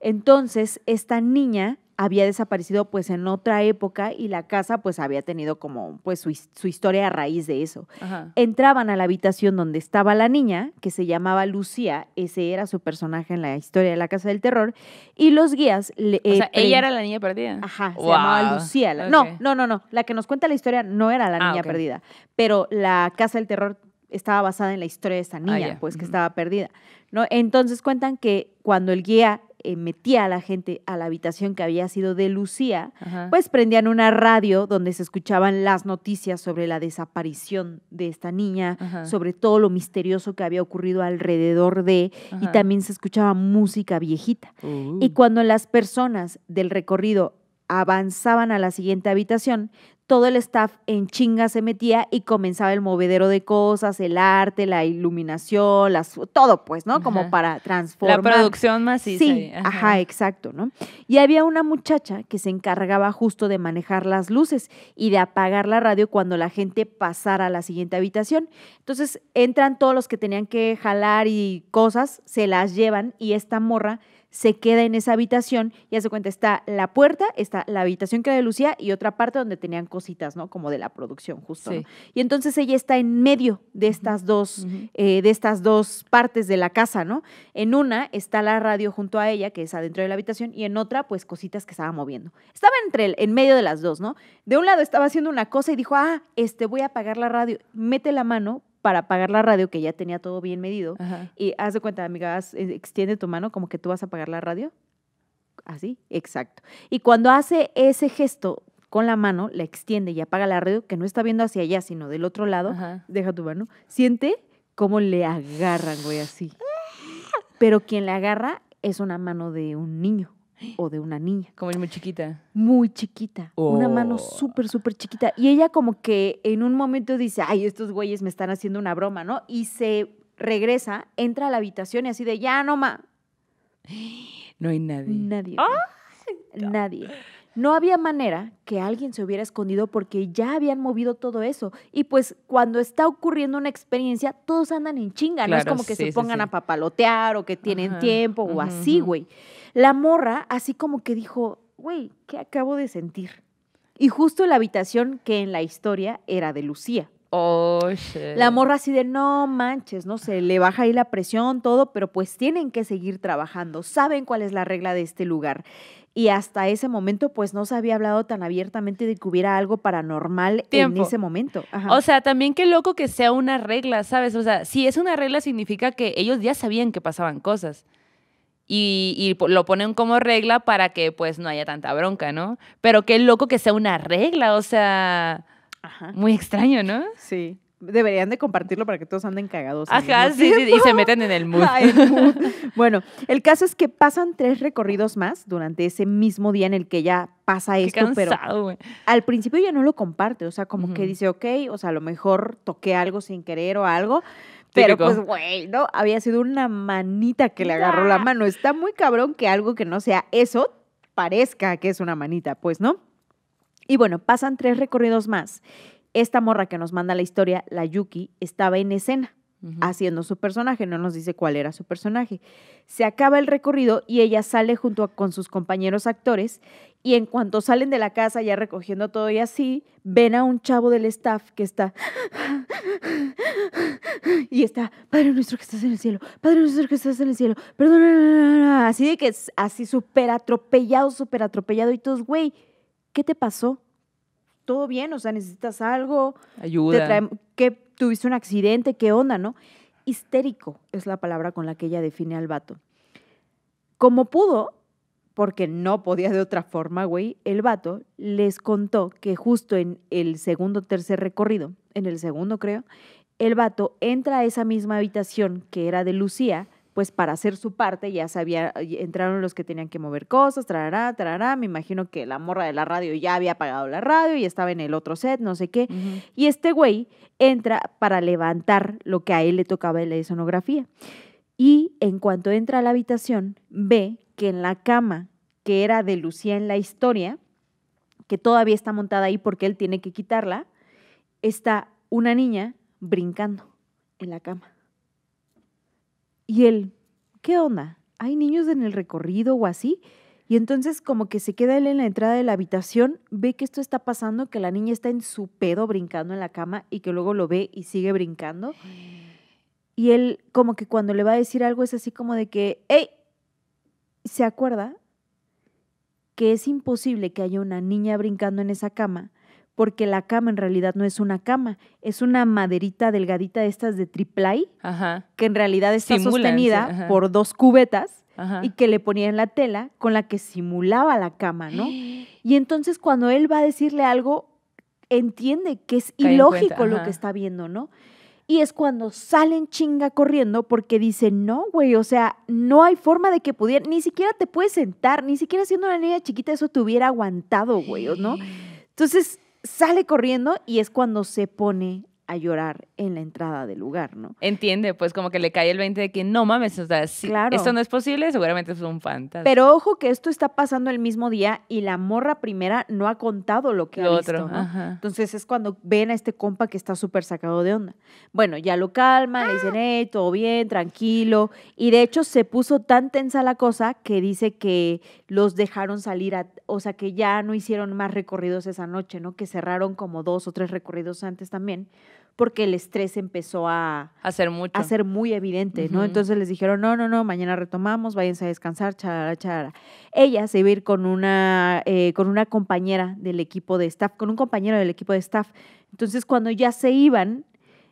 Entonces, esta niña había desaparecido pues en otra época y la casa pues había tenido como pues su, historia a raíz de eso. Entraban a la habitación donde estaba la niña, que se llamaba Lucía, ese era su personaje en la historia de la casa del terror, y los guías... o eh, sea, ella era la niña perdida. Ajá, se llamaba Lucía. No, no, no, no, la que nos cuenta la historia no era la ah, niña perdida, pero la casa del terror estaba basada en la historia de esa ah, niña, pues que estaba perdida. ¿no? Entonces cuentan que cuando el guía eh, metía a la gente a la habitación que había sido de Lucía, pues prendían una radio donde se escuchaban las noticias sobre la desaparición de esta niña, sobre todo lo misterioso que había ocurrido alrededor de, y también se escuchaba música viejita. Uh. Y cuando las personas del recorrido avanzaban a la siguiente habitación, todo el staff en chinga se metía y comenzaba el movedero de cosas, el arte, la iluminación, las, todo pues, ¿no? Como para transformar. La producción más... Sí, ajá. exacto, ¿no? Y había una muchacha que se encargaba justo de manejar las luces y de apagar la radio cuando la gente pasara a la siguiente habitación. Entonces entran todos los que tenían que jalar y cosas, se las llevan y esta morra se queda en esa habitación y hace cuenta, está la puerta, está la habitación que era de Lucía y otra parte donde tenían cositas, ¿no? Como de la producción, justo. Y entonces ella está en medio de estas dos, eh, de estas dos partes de la casa, ¿no? En una está la radio junto a ella, que es adentro de la habitación, y en otra, pues cositas que estaba moviendo. Estaba entre el, en medio de las dos, ¿no? De un lado estaba haciendo una cosa y dijo, ah, este, voy a apagar la radio. Mete la mano, para apagar la radio, que ya tenía todo bien medido. Y haz de cuenta, amiga, eh, extiende tu mano como que tú vas a apagar la radio. Así, exacto. Y cuando hace ese gesto con la mano, la extiende y apaga la radio, que no está viendo hacia allá, sino del otro lado, deja tu mano, siente cómo le agarran, güey, así. Pero quien le agarra es una mano de un niño o de una niña. Como es muy chiquita. Muy chiquita. Una mano oh. súper, súper chiquita. Y ella como que en un momento dice, ay, estos güeyes me están haciendo una broma, ¿no? Y se regresa, entra a la habitación y así de, ya, no, ma. No hay nadie. Nadie. Nadie. No había manera que alguien se hubiera escondido porque ya habían movido todo eso. Y pues cuando está ocurriendo una experiencia, todos andan en chinga. no es como que se pongan a papalotear o que tienen tiempo o así, güey. La morra, así como que dijo, güey, ¿qué acabo de sentir? Y justo la habitación que en la historia era de Lucía. Oh, shit. La morra así de no manches, no sé, le baja ahí la presión, todo, pero pues tienen que seguir trabajando, saben cuál es la regla de este lugar. Y hasta ese momento, pues no se había hablado tan abiertamente de que hubiera algo paranormal en ese momento. O sea, también qué loco que sea una regla, ¿sabes? O sea, si es una regla significa que ellos ya sabían que pasaban cosas y, lo ponen como regla para que pues no haya tanta bronca, ¿no? Pero qué loco que sea una regla, o sea, muy extraño, ¿no? Sí. Deberían de compartirlo para que todos anden cagados. Ajá, sí, sí, y se meten en el *laughs* mundo bueno, el caso es que pasan tres recorridos más durante ese mismo día en el que ya pasa esto, pero al principio ya no lo comparte, o sea, como que dice, ok, o sea, a lo mejor toqué algo sin querer o algo, pero pues, güey, ¿no? Había sido una manita que le agarró la mano. Está muy cabrón que algo que no sea eso parezca que es una manita, pues, ¿no? Y bueno, pasan tres recorridos más. Esta morra que nos manda la historia, la Yuki, estaba en escena haciendo su personaje, no nos dice cuál era su personaje. Se acaba el recorrido y ella sale junto con sus compañeros actores y en cuanto salen de la casa ya recogiendo todo y así, ven a un chavo del staff que está y está, Padre nuestro que estás en el cielo, Padre nuestro que estás en el cielo, perdón, así de que es así súper atropellado, súper atropellado y todos, güey, ¿qué te pasó? Todo bien, o sea, necesitas algo. Ayuda. ¿qué, tuviste un accidente, ¿qué onda, no? Histérico es la palabra con la que ella define al vato. Como pudo, porque no podía de otra forma, güey, el vato les contó que justo en el segundo tercer recorrido, en el segundo creo, el vato entra a esa misma habitación que era de Lucía pues para hacer su parte ya sabía, entraron los que tenían que mover cosas, trará, trará, me imagino que la morra de la radio ya había apagado la radio y estaba en el otro set, no sé qué, y este güey entra para levantar lo que a él le tocaba de la sonografía. Y en cuanto entra a la habitación, ve que en la cama que era de Lucía en la historia, que todavía está montada ahí porque él tiene que quitarla, está una niña brincando en la cama. Y él, ¿qué onda? ¿Hay niños en el recorrido o así? Y entonces como que se queda él en la entrada de la habitación, ve que esto está pasando, que la niña está en su pedo brincando en la cama y que luego lo ve y sigue brincando. Y él como que cuando le va a decir algo es así como de que, ¡Ey! Se acuerda que es imposible que haya una niña brincando en esa cama porque la cama en realidad no es una cama, es una maderita delgadita de estas de triplay, que en realidad está sostenida por dos cubetas y que le ponían la tela con la que simulaba la cama, ¿no? *gasps* Y entonces cuando él va a decirle algo, entiende que es ilógico lo que está viendo, ¿no? Y es cuando salen chinga corriendo porque dicen, no, güey, o sea, no hay forma de que pudiera, ni siquiera te puedes sentar, ni siquiera siendo una niña chiquita eso te hubiera aguantado, güey, ¿no? *gasps* Entonces, sale corriendo y es cuando se pone a llorar en la entrada del lugar, ¿no? Entiende, pues como que le cae el 20 de que no mames, o sea, esto no es posible, seguramente es un fantasma. Pero ojo que esto está pasando el mismo día y la morra primera no ha contado lo que ha visto, Entonces es cuando ven a este compa que está súper sacado de onda. Bueno, ya lo calma, le dicen, hey, ah. todo bien, tranquilo. Y de hecho se puso tan tensa la cosa que dice que los dejaron salir, o sea, que ya no hicieron más recorridos esa noche, ¿no? Que cerraron como dos o tres recorridos antes también, porque el estrés empezó a, mucho. a ser muy evidente, ¿no? Entonces les dijeron, no, no, no, mañana retomamos, váyanse a descansar, charara, charara. Ella se iba a ir con una, eh, con una compañera del equipo de staff, con un compañero del equipo de staff. Entonces cuando ya se iban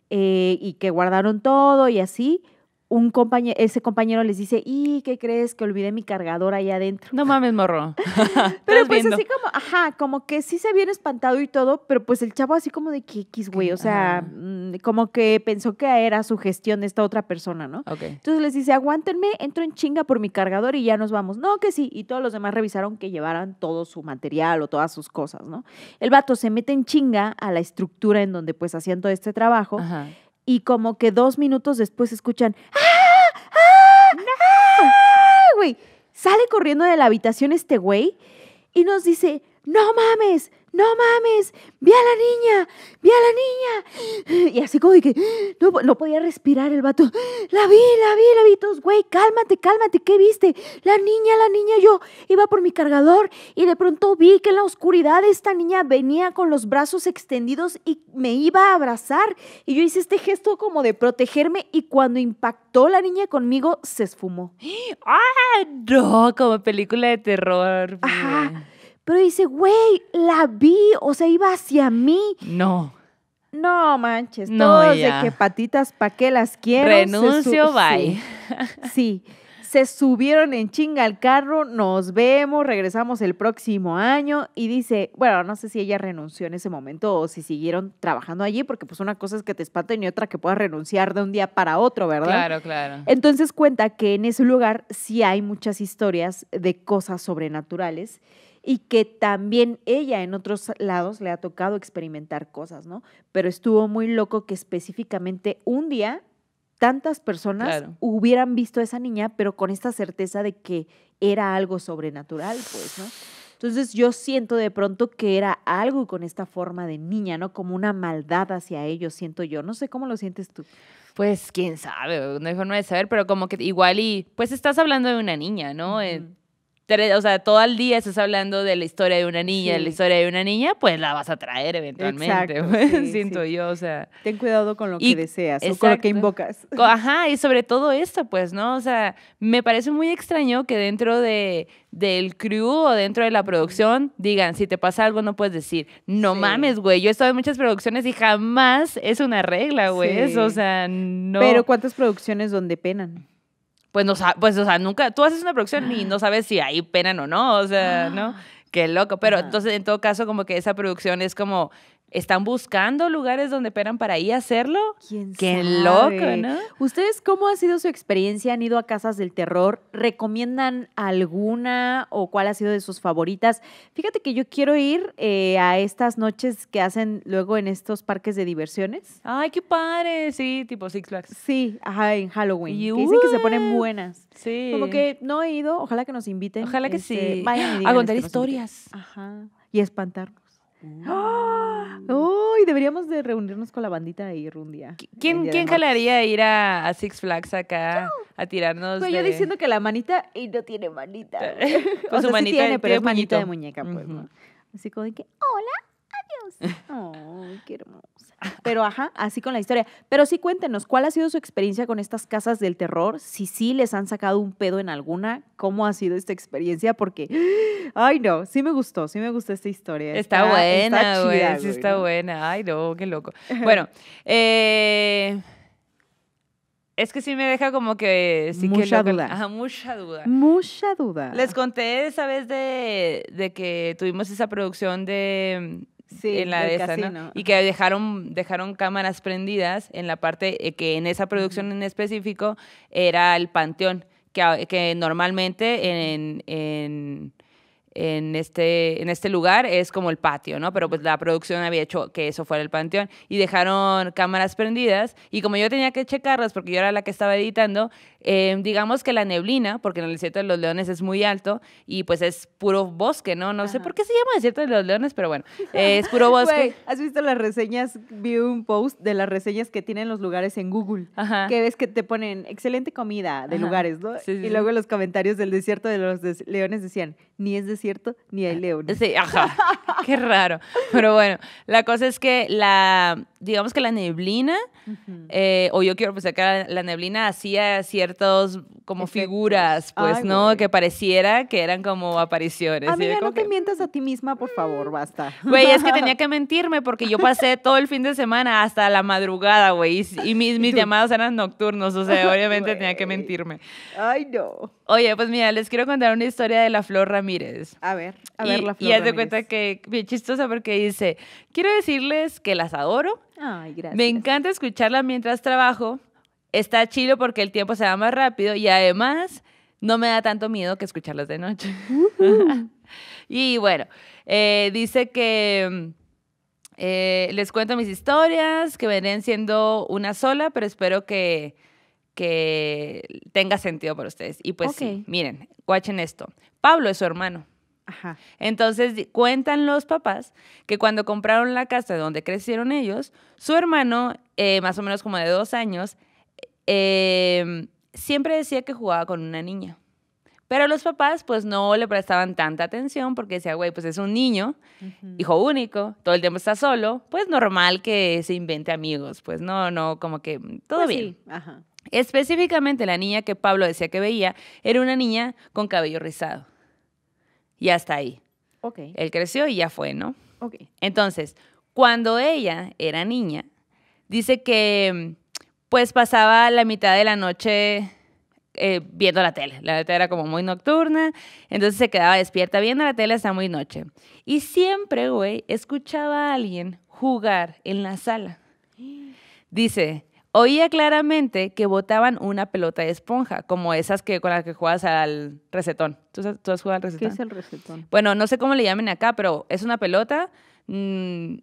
eh, y que guardaron todo y así, un compañero, ese compañero les dice, ¿y qué crees que olvidé mi cargador ahí adentro? No mames, morro. *laughs* *laughs* pero pues así como, ajá, como que sí se viene espantado y todo, pero pues el chavo así como de que X, güey, o sea, mm, como que pensó que era su gestión de esta otra persona, ¿no? Ok. Entonces les dice, aguántenme, entro en chinga por mi cargador y ya nos vamos. No, que sí. Y todos los demás revisaron que llevaran todo su material o todas sus cosas, ¿no? El vato se mete en chinga a la estructura en donde pues hacían todo este trabajo. Ajá y como que dos minutos después escuchan ah ah, ¡Ah! ¡Ah! Güey, sale corriendo de la habitación este güey y nos dice, no mames, no mames, vi a la niña, vi a la niña. Y así como de que no, podía respirar el vato. La vi, la vi, la vi. Todos, güey, cálmate, cálmate, ¿qué viste? La niña, la niña, yo iba por mi cargador y de pronto vi que en la oscuridad esta niña venía con los brazos extendidos y me iba a abrazar. Y yo hice este gesto como de protegerme y cuando impactó la niña conmigo, se esfumó. ¡Ah, no! Como película de terror. Pero dice, güey, la vi, o sea, iba hacia mí. No. No manches, no, todos ya. de que patitas, ¿pa' qué las quiero? Renuncio, bye. *laughs* Sí, se subieron en chinga al carro, nos vemos, regresamos el próximo año. Y dice, bueno, no sé si ella renunció en ese momento o si siguieron trabajando allí, porque pues una cosa es que te espanten y otra que puedas renunciar de un día para otro, ¿verdad? Claro, claro. Entonces cuenta que en ese lugar sí hay muchas historias de cosas sobrenaturales y que también ella en otros lados le ha tocado experimentar cosas, ¿no? Pero estuvo muy loco que específicamente un día tantas personas hubieran visto a esa niña, pero con esta certeza de que era algo sobrenatural, pues, ¿no? Entonces yo siento de pronto que era algo con esta forma de niña, ¿no? Como una maldad hacia ellos, siento yo. No sé cómo lo sientes tú. Pues quién sabe, no hay forma de saber, pero como que igual y pues estás hablando de una niña, ¿no? Eh, o sea, todo el día estás hablando de la historia de una niña, la historia de una niña, pues la vas a traer eventualmente, pues, güey. *laughs* siento yo, o sea. Ten cuidado con lo que deseas o con lo que invocas. Ajá, y sobre todo esto, pues, ¿no? O sea, me parece muy extraño que dentro de, del crew o dentro de la producción digan, si te pasa algo no puedes decir, no mames, güey, yo he estado en muchas producciones y jamás es una regla, güey, o sea, no. Pero ¿cuántas producciones donde penan? pues no pues, o sea, nunca, tú haces una producción y no sabes si hay pena o no, o sea, ¿no? Ah. Qué loco, pero entonces en todo caso como que esa producción es como están buscando lugares donde esperan para ir a hacerlo. Qué loco, ¿no? ¿Ustedes cómo ha sido su experiencia? ¿Han ido a casas del terror? ¿Recomiendan alguna o cuál ha sido de sus favoritas? Fíjate que yo quiero ir eh, a estas noches que hacen luego en estos parques de diversiones. Ay, qué padre, sí, tipo Six Flags. Sí, ajá, en Halloween. que dicen que se ponen uh, buenas. Sí. Como que no he ido, ojalá que nos inviten. Ojalá que este, sí. Vayan a contar historias. Ajá. Y espantar. Uy, deberíamos de reunirnos con la bandita ir un día. ¿Quién, ¿quién jalaría ir a, Six Flags acá a tirarnos? Estoy pues yo diciendo que la manita y no tiene manita. *laughs* Con o su manita, tiene, pero es manita de muñeca, pues, Así como de que, hola, ¡Ay, qué hermosa. *laughs* Pero ajá, así con la historia. Pero sí cuéntenos, ¿cuál ha sido su experiencia con estas casas del terror? Si sí les han sacado un pedo en alguna, ¿cómo ha sido esta experiencia? Porque, ay no, sí me gustó, sí me gustó esta historia. Está, buena, Está, sí está buena. Ay no, qué loco. *laughs* Bueno, eh, Es que sí me deja como que... mucha duda. Ajá, mucha duda. Mucha duda. Les conté esa vez de que tuvimos esa producción de, en la de esa, Y que dejaron, dejaron cámaras prendidas en la parte eh, que en esa producción en específico era el panteón, que, que normalmente en, en en este, en este lugar es como el patio, ¿no? Pero pues la producción había hecho que eso fuera el panteón y dejaron cámaras prendidas y como yo tenía que checarlas porque yo era la que estaba editando, em, digamos que la neblina, porque en el desierto de los leones es muy alto y pues es puro bosque, ¿no? No sé por qué se llama desierto de los leones, pero bueno, *laughs* es puro bosque. ¿Has visto las reseñas? Vi un post de las reseñas que tienen los lugares en Google, que ves que te ponen excelente comida de lugares, ¿no? y luego los comentarios del desierto de los leones decían, ni es desierto cierto, ni hay león. Sí, ajá. Qué raro. Pero bueno, la cosa es que la, digamos que la neblina, eh, o yo quiero pensar que la, neblina hacía ciertos como figuras, pues, ¿no? Que pareciera que eran como apariciones. Amiga, no te mientas a ti misma, por favor, mm. basta. Güey, es que *laughs* tenía que mentirme porque yo pasé todo el fin de semana hasta la madrugada, güey, y, mis, mis llamados eran nocturnos, o sea, obviamente tenía que mentirme. Ay, no. Oye, pues mira, les quiero contar una historia de la Flor Ramírez. A ver, a ver la Flor. Y ya de cuenta que, bien chistosa porque dice, quiero decirles que las adoro. Ay, gracias. Me encanta escucharla mientras trabajo. Está chido porque el tiempo se va más rápido y además no me da tanto miedo que escucharlas de noche. Uh-huh. *laughs* y bueno, eh, dice que... Eh, les cuento mis historias, que vendrán siendo una sola, pero espero que que tenga sentido para ustedes. Y pues sí, miren, guachen esto. Pablo es su hermano. Ajá. Entonces cuentan los papás que cuando compraron la casa donde crecieron ellos, su hermano, eh, más o menos como de dos años, em, siempre decía que jugaba con una niña. Pero los papás pues no le prestaban tanta atención porque decía, güey, pues es un niño, hijo único, todo el tiempo está solo, pues normal que se invente amigos, pues no, no, como que todo pues bien. Sí. Ajá. Específicamente la niña que Pablo decía que veía era una niña con cabello rizado. Y hasta ahí. Ok. Él creció y ya fue, ¿no? Ok. Entonces, cuando ella era niña, dice que mm, pues pasaba la mitad de la noche eh, viendo la tele. La tele era como muy nocturna, entonces se quedaba despierta viendo la tele hasta muy noche. Y siempre, güey, escuchaba a alguien jugar en la sala. *gasps* Dice, Oía claramente que botaban una pelota de esponja, como esas que con las que juegas al recetón. ¿Tú, has jugado al recetón? ¿Qué es el recetón? Bueno, no sé cómo le llamen acá, pero es una pelota mm,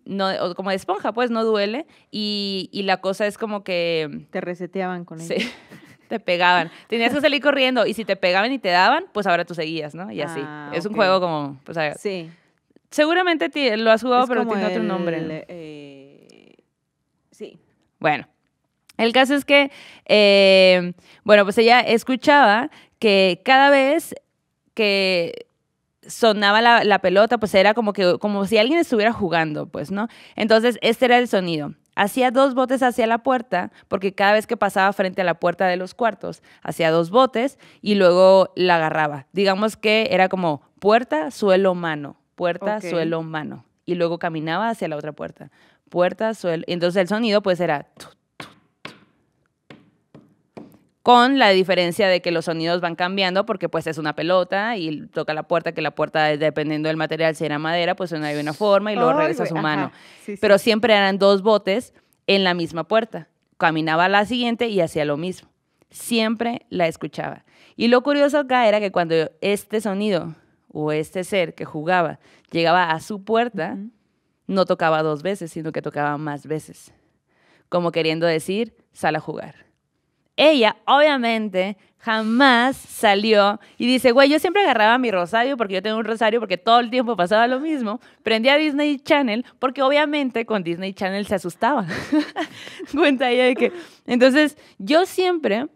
como de esponja, pues no duele. Y, la cosa es como que... Te reseteaban con ella. Sí, *laughs* te pegaban. Tenías que salir corriendo y si te pegaban y te daban, pues ahora tú seguías, ¿no? Y así. Ah, es un juego como... Pues, sí. Seguramente lo has jugado, pero tiene otro nombre. Eh, sí. Bueno, el caso es que, eh, bueno, pues ella escuchaba que cada vez que sonaba la, pelota, pues era como que como si alguien estuviera jugando, pues, ¿no? Entonces, este era el sonido. Hacía dos botes hacia la puerta, porque cada vez que pasaba frente a la puerta de los cuartos, hacía dos botes y luego la agarraba. Digamos que era como puerta, suelo, mano, puerta, suelo, mano. Y luego caminaba hacia la otra puerta, puerta, suelo. Entonces el sonido pues era con la diferencia de que los sonidos van cambiando porque pues es una pelota y toca la puerta, que la puerta dependiendo del material, si era madera, pues suena de una forma y luego regresa su mano. Pero siempre eran dos botes en la misma puerta. Caminaba a la siguiente y hacía lo mismo. Siempre la escuchaba. Y lo curioso acá era que cuando este sonido o este ser que jugaba llegaba a su puerta, no tocaba dos veces, sino que tocaba más veces. Como queriendo decir, sal a jugar ella obviamente jamás salió y dice, güey, yo siempre agarraba mi rosario porque yo tengo un rosario porque todo el tiempo pasaba lo mismo. Prendía Disney Channel porque obviamente con Disney Channel se asustaba. *laughs* Cuenta ella de que... Entonces, yo siempre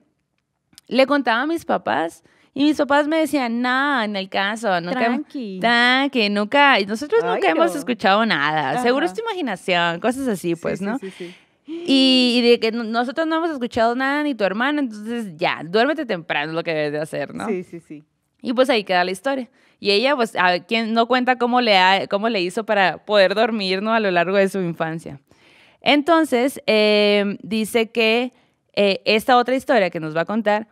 le contaba a mis papás y mis papás me decían, nada, en el caso, nunca, tranqui, tranqui nunca, nosotros nunca hemos escuchado nada, seguro es tu imaginación, cosas así, pues, ¿no? Sí, sí, y, de que nosotros no hemos escuchado nada ni tu hermana, entonces ya, duérmete temprano es lo que debes de hacer, ¿no? Sí, sí, sí. Y pues ahí queda la historia. Y ella, pues, a quien no cuenta cómo le, cómo le hizo para poder dormir, ¿no? A lo largo de su infancia. Entonces, em, dice que eh, esta otra historia que nos va a contar,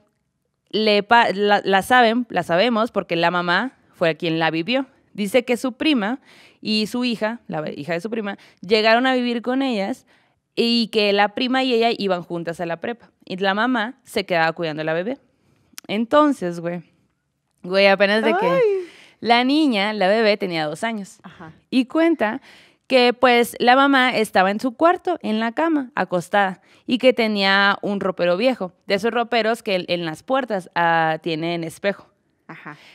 la saben, la sabemos porque la mamá fue quien la vivió. Dice que su prima y su hija, la hija de su prima, llegaron a vivir con ellas y que la prima y ella iban juntas a la prepa. Y la mamá se quedaba cuidando a la bebé. Entonces, güey, güey, apenas de que la niña, la bebé, tenía dos años. Y cuenta que pues la mamá estaba en su cuarto, en la cama, acostada, y que tenía un ropero viejo, de esos roperos que en las puertas ah, tienen espejo.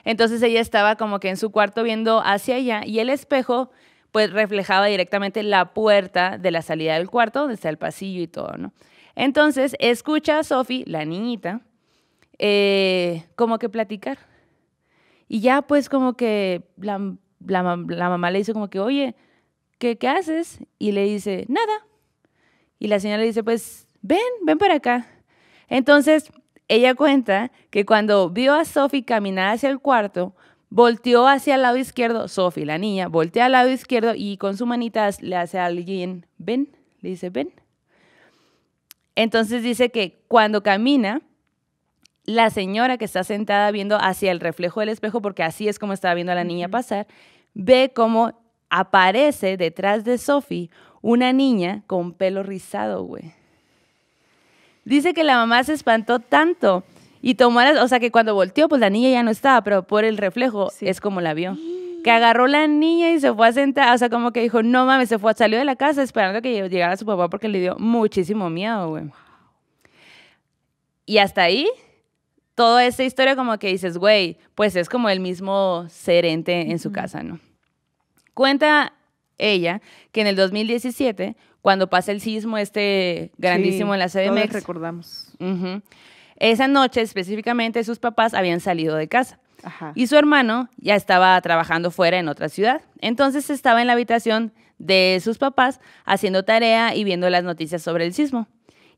Entonces ella estaba como que en su cuarto viendo hacia allá y el espejo pues, reflejaba directamente la puerta de la salida del cuarto, donde está el pasillo y todo, ¿no? Entonces, escucha a Sophie, la niñita, eh, como que platicar. Y ya pues como que la, la, mamá le dice como que, oye, ¿qué, ¿qué haces? Y le dice, nada. Y la señora le dice, pues, ven, ven para acá. Entonces, ella cuenta que cuando vio a Sophie caminar hacia el cuarto, Volteó hacia el lado izquierdo, Sophie, la niña, voltea al lado izquierdo y con su manita le hace a alguien, ven, le dice, ven. Entonces dice que cuando camina, la señora que está sentada viendo hacia el reflejo del espejo, porque así es como estaba viendo a la niña pasar, ve cómo aparece detrás de Sophie una niña con pelo rizado, güey. Dice que la mamá se espantó tanto y tomó, las o sea, que cuando volteó, pues la niña ya no estaba, pero por el reflejo es como la vio. Que agarró la niña y se fue a sentar, o sea, como que dijo, no mames, se fue, salió de la casa esperando que llegara su papá porque le dio muchísimo miedo, güey. Y hasta ahí, toda esa historia como que dices, güey, pues es como el mismo serente en su casa, ¿no? Cuenta ella que en el 2017, cuando pasa el sismo este grandísimo en la CDMX. recordamos. Esa noche específicamente sus papás habían salido de casa. Y su hermano ya estaba trabajando fuera en otra ciudad. Entonces estaba en la habitación de sus papás haciendo tarea y viendo las noticias sobre el sismo.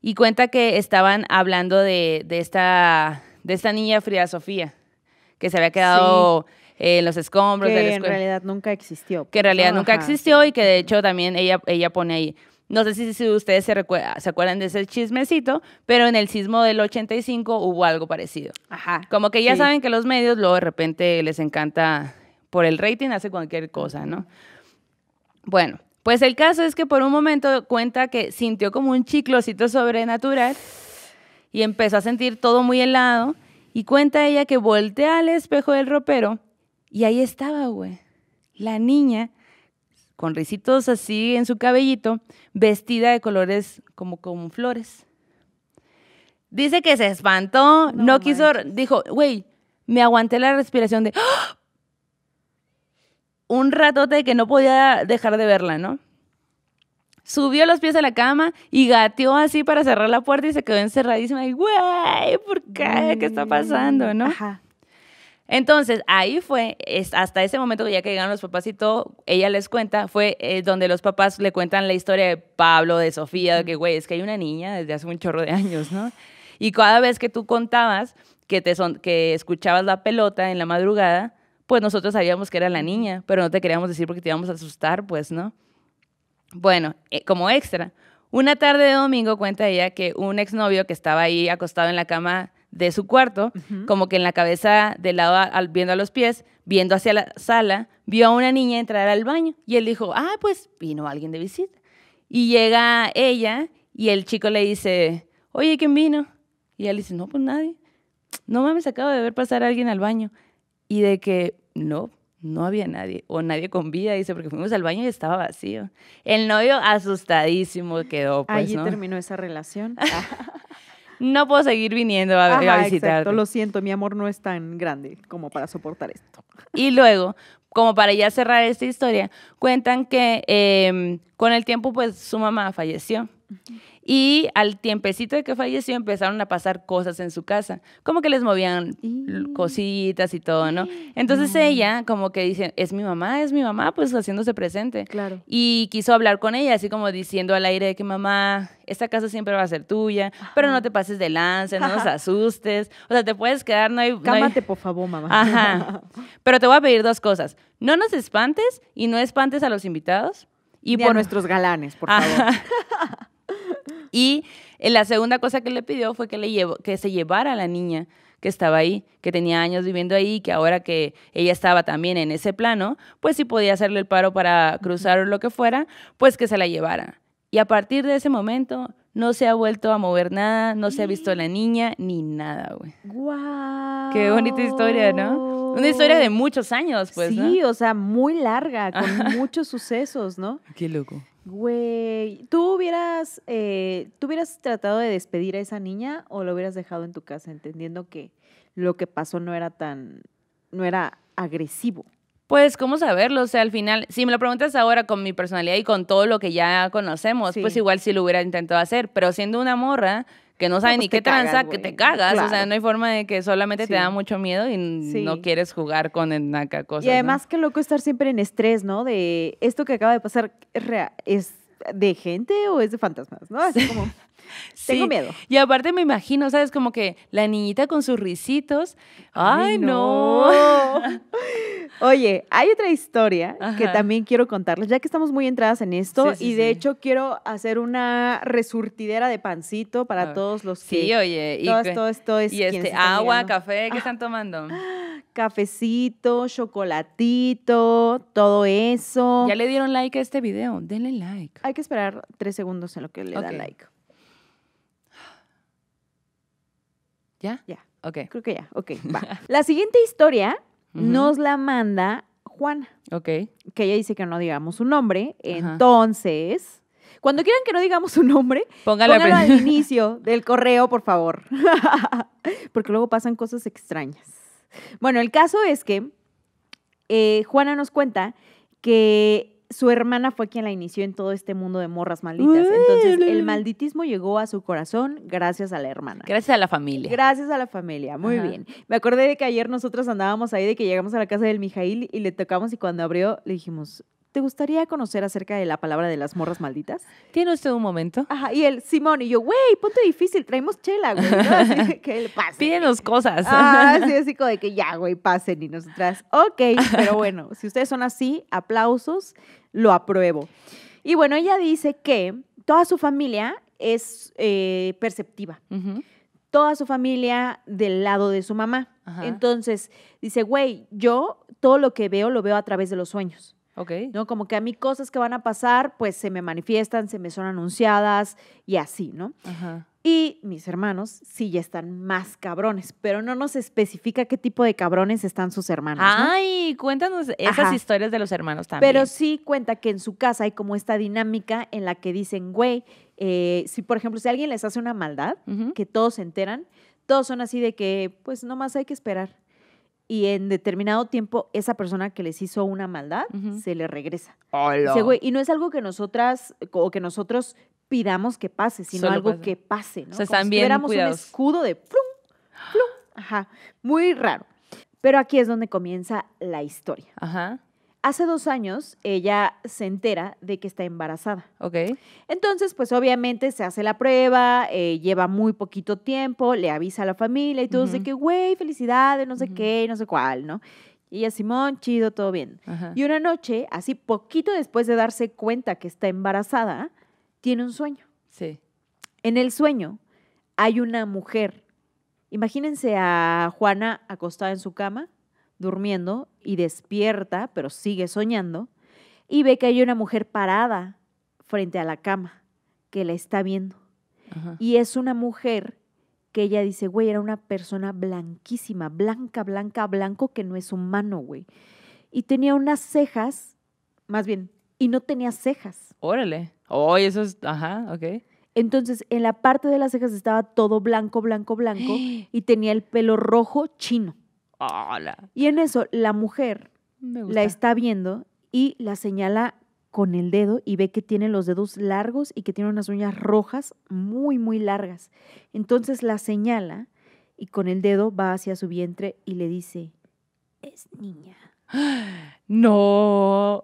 Y cuenta que estaban hablando de, esta, niña Frida Sofía, que se había quedado eh, en los escombros que de la en realidad nunca existió. Que en pues, realidad nunca existió y que de hecho también ella pone ahí, no sé si, ustedes se, acuerdan de ese chismecito, pero en el sismo del 85 hubo algo parecido. Ajá. Como que ya saben que los medios luego de repente les encanta, por el rating, hace cualquier cosa, ¿no? Bueno, pues el caso es que por un momento cuenta que sintió como un chiclocito sobrenatural y empezó a sentir todo muy helado. Y cuenta ella que voltea al espejo del ropero y ahí estaba, güey, la niña con risitos así en su cabellito, vestida de colores como con flores. Dice que se espantó, no, quiso, dijo, güey, me aguanté la respiración de un ¡Ah!, un ratote que no podía dejar de verla, ¿no? Subió los pies a la cama y gateó así para cerrar la puerta y se quedó encerradísima. Y, güey, ¿por qué? ¿Qué está mm, pasando, no? Ajá. Entonces, ahí fue, hasta ese momento ya que llegaron los papás y todo, ella les cuenta, fue eh, donde los papás le cuentan la historia de Pablo, de Sofía, de que, güey, es que hay una niña desde hace un chorro de años, ¿no? Y cada vez que tú contabas que, te son, que escuchabas la pelota en la madrugada, pues nosotros sabíamos que era la niña, pero no te queríamos decir porque te íbamos a asustar, pues, ¿no? Bueno, eh, como extra, una tarde de domingo cuenta ella que un exnovio que estaba ahí acostado en la cama de su cuarto, como que en la cabeza del lado al, viendo a los pies, viendo hacia la sala, vio a una niña entrar al baño y él dijo, ah, pues vino alguien de visita. Y llega ella y el chico le dice, oye, ¿quién vino? Y él dice, no, pues nadie. No mames, acabo de ver pasar a alguien al baño. Y de que, no, no había nadie, o nadie con vida, dice, porque fuimos al baño y estaba vacío. El novio asustadísimo quedó. Pues, Allí terminó esa relación. *laughs* no puedo seguir viniendo a, Ajá, lo siento, mi amor no es tan grande como para soportar esto. Y luego, como para ya cerrar esta historia, cuentan que em, con el tiempo pues su mamá falleció. Y al tiempecito de que falleció empezaron a pasar cosas en su casa, como que les movían mm. cositas y todo, ¿no? Entonces mm. ella como que dice, es mi mamá, es mi mamá, pues haciéndose presente. Claro. Y quiso hablar con ella, así como diciendo al aire de que mamá, esta casa siempre va a ser tuya, pero no te pases de lance, no nos asustes, o sea, te puedes quedar, no hay... Cámate, por favor, mamá. Ajá. *laughs* Pero te voy a pedir dos cosas, no nos espantes y no espantes a los invitados. Y, por nuestros galanes, por favor. *laughs* Y eh, la segunda cosa que le pidió fue que, se llevara a la niña que estaba ahí, que tenía años viviendo ahí, que ahora que ella estaba también en ese plano, pues si podía hacerle el paro para cruzar o lo que fuera, pues que se la llevara. Y a partir de ese momento no se ha vuelto a mover nada, no se ha visto la *gasps* niña ni nada, güey. ¡Guau! Qué bonita historia, ¿no? Una historia de muchos años, pues. Sí, o sea, muy larga, con muchos sucesos, ¿no? Qué loco. Güey, ¿tú hubieras, eh, hubieras tratado de despedir a esa niña o lo hubieras dejado en tu casa, entendiendo que lo que pasó no era tan, no era agresivo? Pues, ¿cómo saberlo? O sea, al final, si me lo preguntas ahora con mi personalidad y con todo lo que ya conocemos, pues igual sí lo hubiera intentado hacer, pero siendo una morra que no saben pues ni qué tranza, que te cagas. O sea, no hay forma de que solamente te da mucho miedo y no quieres jugar con el cosa cosas. Y además, qué loco estar siempre en estrés, ¿no? De esto que acaba de pasar es de gente o es de fantasmas, ¿no? Así como. Tengo miedo. Y aparte me imagino, ¿sabes? Como que la niñita con sus risitos. ¡Ay, no! *laughs* Oye, hay otra historia que también quiero contarles, ya que estamos muy entradas en esto. y de hecho quiero hacer una resurtidera de pancito para todos los que... Sí, oye. Y, todo esto es este agua, café, ¿qué ah, están tomando? *gasps* Cafecito, chocolatito, todo eso. ¿Ya le dieron like a este video? Denle like. Hay que esperar tres segundos en lo que le da like. ¿Ya? Ya. Ok. Creo que ya. Ok, va. *laughs* la siguiente historia nos la manda Juana. Ok. Que ella dice que no digamos su nombre. Entonces. Cuando quieran que no digamos su nombre, póngalo, al *laughs* inicio del correo, por favor. *laughs* Porque luego pasan cosas extrañas. Bueno, el caso es que eh, Juana nos cuenta que su hermana fue quien la inició en todo este mundo de morras malditas. Entonces, el malditismo llegó a su corazón gracias a la hermana. Gracias a la familia. Gracias a la familia, muy bien. Me acordé de que ayer nosotros andábamos ahí, de que llegamos a la casa del Mijail y le tocamos y cuando abrió le dijimos, ¿te gustaría conocer acerca de la palabra de las morras malditas? ¿Tiene usted un momento? Ajá, y el Simón y yo, güey, ponte difícil, traemos chela, güey. ¿no? *laughs* Así que, pase. Pídenos cosas. Ah, *laughs* sí, así como de que ya, güey, pasen y nosotras, ok, pero bueno, si ustedes son así, aplausos, lo apruebo. Y bueno, ella dice que toda su familia es eh, perceptiva. Toda su familia del lado de su mamá. Entonces, dice, güey, yo todo lo que veo lo veo a través de los sueños. Ok. ¿No? Como que a mí cosas que van a pasar, pues se me manifiestan, se me son anunciadas y así, ¿no? Ajá. Y mis hermanos sí ya están más cabrones, pero no nos especifica qué tipo de cabrones están sus hermanos. Ay, cuéntanos esas historias de los hermanos también. Pero sí cuenta que en su casa hay como esta dinámica en la que dicen, güey, eh, si por ejemplo, si alguien les hace una maldad, que todos se enteran, todos son así de que, pues nomás hay que esperar y en determinado tiempo esa persona que les hizo una maldad se le regresa. y no es algo que nosotras o que nosotros pidamos que pase, sino algo que pase, ¿no? O Como si un escudo de plum. Ajá, muy raro. Pero aquí es donde comienza la historia. Ajá. Hace dos años ella se entera de que está embarazada. Ok. Entonces, pues obviamente se hace la prueba, eh, lleva muy poquito tiempo, le avisa a la familia y todos de que, güey, felicidades, no sé qué, no sé cuál, ¿no? Y a Simón, chido, todo bien. Y una noche, así poquito después de darse cuenta que está embarazada, tiene un sueño. Sí. En el sueño hay una mujer. Imagínense a Juana acostada en su cama durmiendo y despierta, pero sigue soñando, y ve que hay una mujer parada frente a la cama que la está viendo. Y es una mujer que ella dice, güey, era una persona blanquísima, blanca, blanca, blanco, que no es humano, güey. Y tenía unas cejas, más bien, y no tenía cejas. Órale. Oh, eso es, ajá, ok. Entonces, en la parte de las cejas estaba todo blanco, blanco, blanco, *gasps* y tenía el pelo rojo chino. Y en eso la mujer la está viendo y la señala con el dedo y ve que tiene los dedos largos y que tiene unas uñas rojas muy, muy largas. Entonces la señala y con el dedo va hacia su vientre y le dice, es niña. *gasps* No.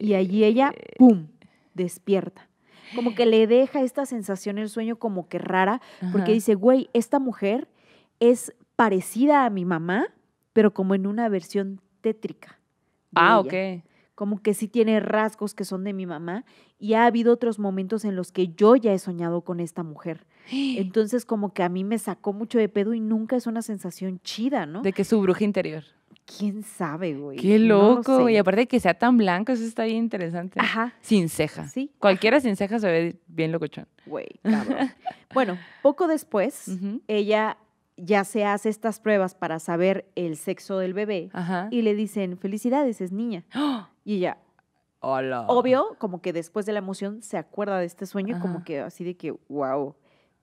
Y allí ella, ¡pum!, despierta. Como que le deja esta sensación el sueño como que rara, porque dice, güey, esta mujer es parecida a mi mamá, pero como en una versión tétrica. Ah, ok. Como que sí tiene rasgos que son de mi mamá y ha habido otros momentos en los que yo ya he soñado con esta mujer. *gasps* Entonces como que a mí me sacó mucho de pedo y nunca es una sensación chida, ¿no? De que su bruja interior. ¿Quién sabe, güey? Qué loco. y aparte de que sea tan blanco, eso está bien interesante. Ajá. Sin ceja. Sí. Cualquiera sin ceja se ve bien locochón. Güey, cabrón. *laughs* bueno, poco después, ella ya se hace estas pruebas para saber el sexo del bebé y le dicen, felicidades, es niña. ¡Ah! Y ya obvio, como que después de la emoción se acuerda de este sueño y como que así de que, wow,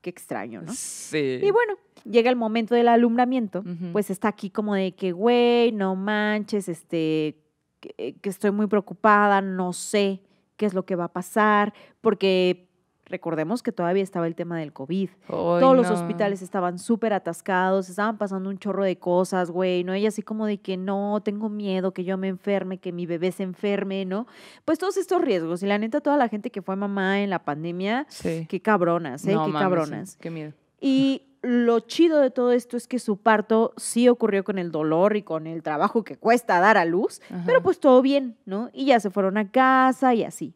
qué extraño, ¿no? Sí. Y bueno, llega el momento del alumbramiento, pues está aquí como de que, güey, no manches, este, que estoy muy preocupada, no sé qué es lo que va a pasar, porque Recordemos que todavía estaba el tema del COVID. Todos los hospitales estaban súper atascados, estaban pasando un chorro de cosas, güey, ¿no? Y así como de que no, tengo miedo que yo me enferme, que mi bebé se enferme, ¿no? Pues todos estos riesgos. Y la neta, toda la gente que fue mamá en la pandemia, qué cabronas, ¿eh? qué cabronas. Qué miedo. Y lo chido de todo esto es que su parto sí ocurrió con el dolor y con el trabajo que cuesta dar a luz, pero pues todo bien, ¿no? Y ya se fueron a casa y así.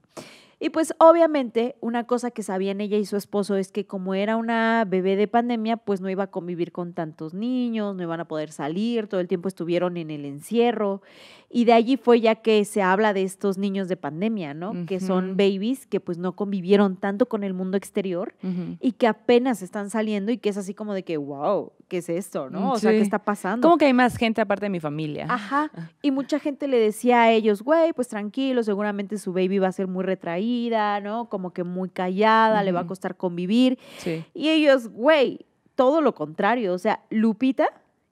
Y pues obviamente una cosa que sabían ella y su esposo es que como era una bebé de pandemia, pues no iba a convivir con tantos niños, no iban a poder salir, todo el tiempo estuvieron en el encierro. Y de allí fue ya que se habla de estos niños de pandemia, ¿no? Que son babies que pues no convivieron tanto con el mundo exterior y que apenas están saliendo y que es así como de que, wow, ¿qué es esto, no? O sea, ¿qué está pasando? Como que hay más gente aparte de mi familia. Ajá. Ah. Y mucha gente le decía a ellos, güey, pues tranquilo, seguramente su baby va a ser muy retraída, ¿no? Como que muy callada, le va a costar convivir. Sí. Y ellos, güey, todo lo contrario. O sea, Lupita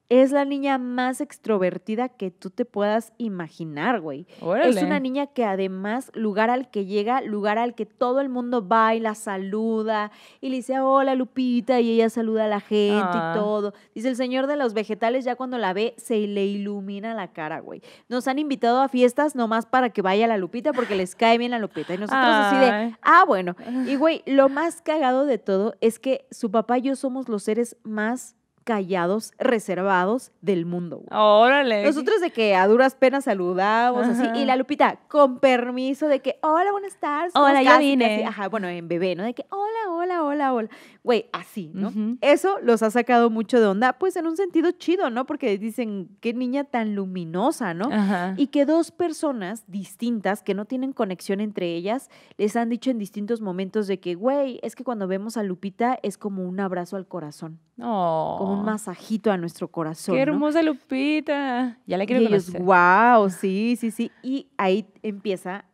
es la niña más extrovertida que tú te puedas imaginar, güey. Es una niña que además, lugar al que llega, lugar al que todo el mundo va y la saluda y le dice, hola Lupita, y ella saluda a la gente y ah. todo. Dice, el señor de los vegetales ya cuando la ve se le ilumina la cara, güey. Nos han invitado a fiestas nomás para que vaya la Lupita porque les cae bien la Lupita. Y nosotros así de, ah, bueno. Y, güey, lo *laughs* más cagado de todo es que su papá y yo somos los seres más callados, reservados del mundo. Órale. Nosotros de que a duras penas saludamos, así. Y la Lupita, con permiso de que, hola, buenas tardes. Hola, ya vine. ajá, bueno, en bebé, ¿no? De que, hola, hola, hola, hola güey, así, ¿no? Eso los ha sacado mucho de onda, pues en un sentido chido, ¿no? Porque dicen, qué niña tan luminosa, ¿no? Y que dos personas distintas, que no tienen conexión entre ellas, les han dicho en distintos momentos de que, güey, es que cuando vemos a Lupita es como un abrazo al corazón. Oh. Como un oh. masajito a nuestro corazón. ¡Qué hermosa Lupita! Ya la quiero y ellos, wow, sí, sí, sí. Y ahí empieza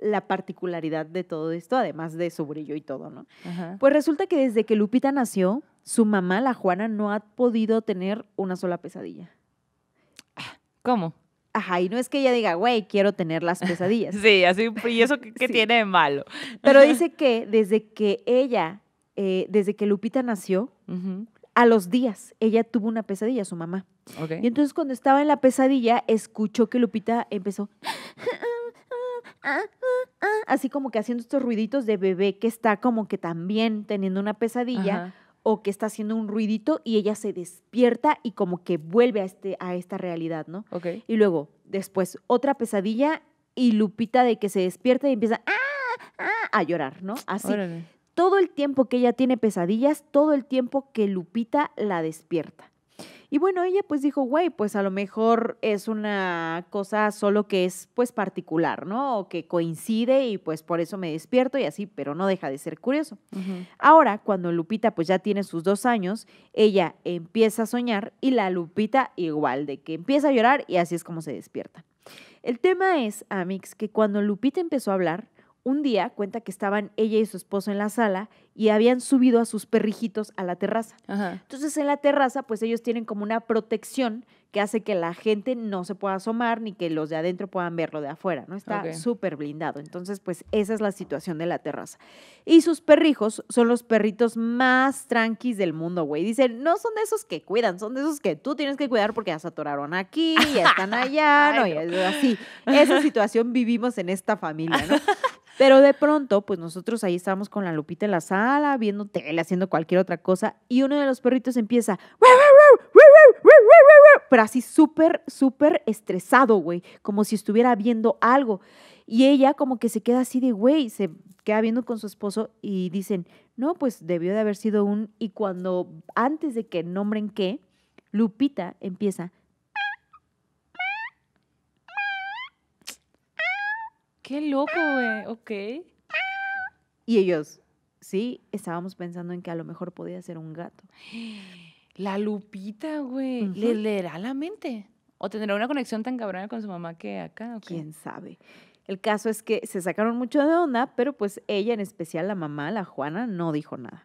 la particularidad de todo esto, además de su brillo y todo, ¿no? Pues resulta que desde que Lupita nació, su mamá, la Juana, no ha podido tener una sola pesadilla. ¿Cómo? Ajá, y no es que ella diga, güey, quiero tener las pesadillas. *laughs* sí, así, ¿y eso qué, tiene de malo? Pero *laughs* dice que desde que ella, eh, desde que Lupita nació, a los días, ella tuvo una pesadilla, su mamá. Y entonces cuando estaba en la pesadilla, escuchó que Lupita empezó así como que haciendo estos ruiditos de bebé que está como que también teniendo una pesadilla o que está haciendo un ruidito y ella se despierta y como que vuelve a, este, a esta realidad, ¿no? Y luego, después, otra pesadilla y Lupita de que se despierta y empieza ah, ah", a llorar, ¿no? Así. Todo el tiempo que ella tiene pesadillas, todo el tiempo que Lupita la despierta. Y bueno, ella pues dijo, güey, pues a lo mejor es una cosa solo que es pues particular, ¿no? O que coincide y pues por eso me despierto y así, pero no deja de ser curioso. Ahora, cuando Lupita pues ya tiene sus dos años, ella empieza a soñar y la Lupita igual, de que empieza a llorar y así es como se despierta. El tema es, Amix, que cuando Lupita empezó a hablar, un día cuenta que estaban ella y su esposo en la sala y habían subido a sus perrijitos a la terraza. Entonces en la terraza pues ellos tienen como una protección que hace que la gente no se pueda asomar ni que los de adentro puedan verlo de afuera, ¿no? Está súper blindado. Entonces, pues esa es la situación de la terraza. Y sus perrijos son los perritos más tranquis del mundo, güey. Dicen, no son de esos que cuidan, son de esos que tú tienes que cuidar porque ya se atoraron aquí, ya están allá, *laughs* ¿no? no. Y así. Esa situación vivimos en esta familia, ¿no? *laughs* Pero de pronto, pues nosotros ahí estábamos con la lupita en la sala, viendo tele, haciendo cualquier otra cosa, y uno de los perritos empieza, pero así súper, súper estresado, güey, como si estuviera viendo algo. Y ella como que se queda así de, güey, se queda viendo con su esposo y dicen, no, pues debió de haber sido un, y cuando, antes de que nombren qué, Lupita empieza, Qué loco, güey. Ok. Y ellos, sí, estábamos pensando en que a lo mejor podía ser un gato. La Lupita, güey. ¿Le leerá la mente? ¿O tendrá una conexión tan cabrona con su mamá que acá? ¿Quién sabe? El caso es que se sacaron mucho de onda, pero pues ella, en especial la mamá, la Juana, no dijo nada.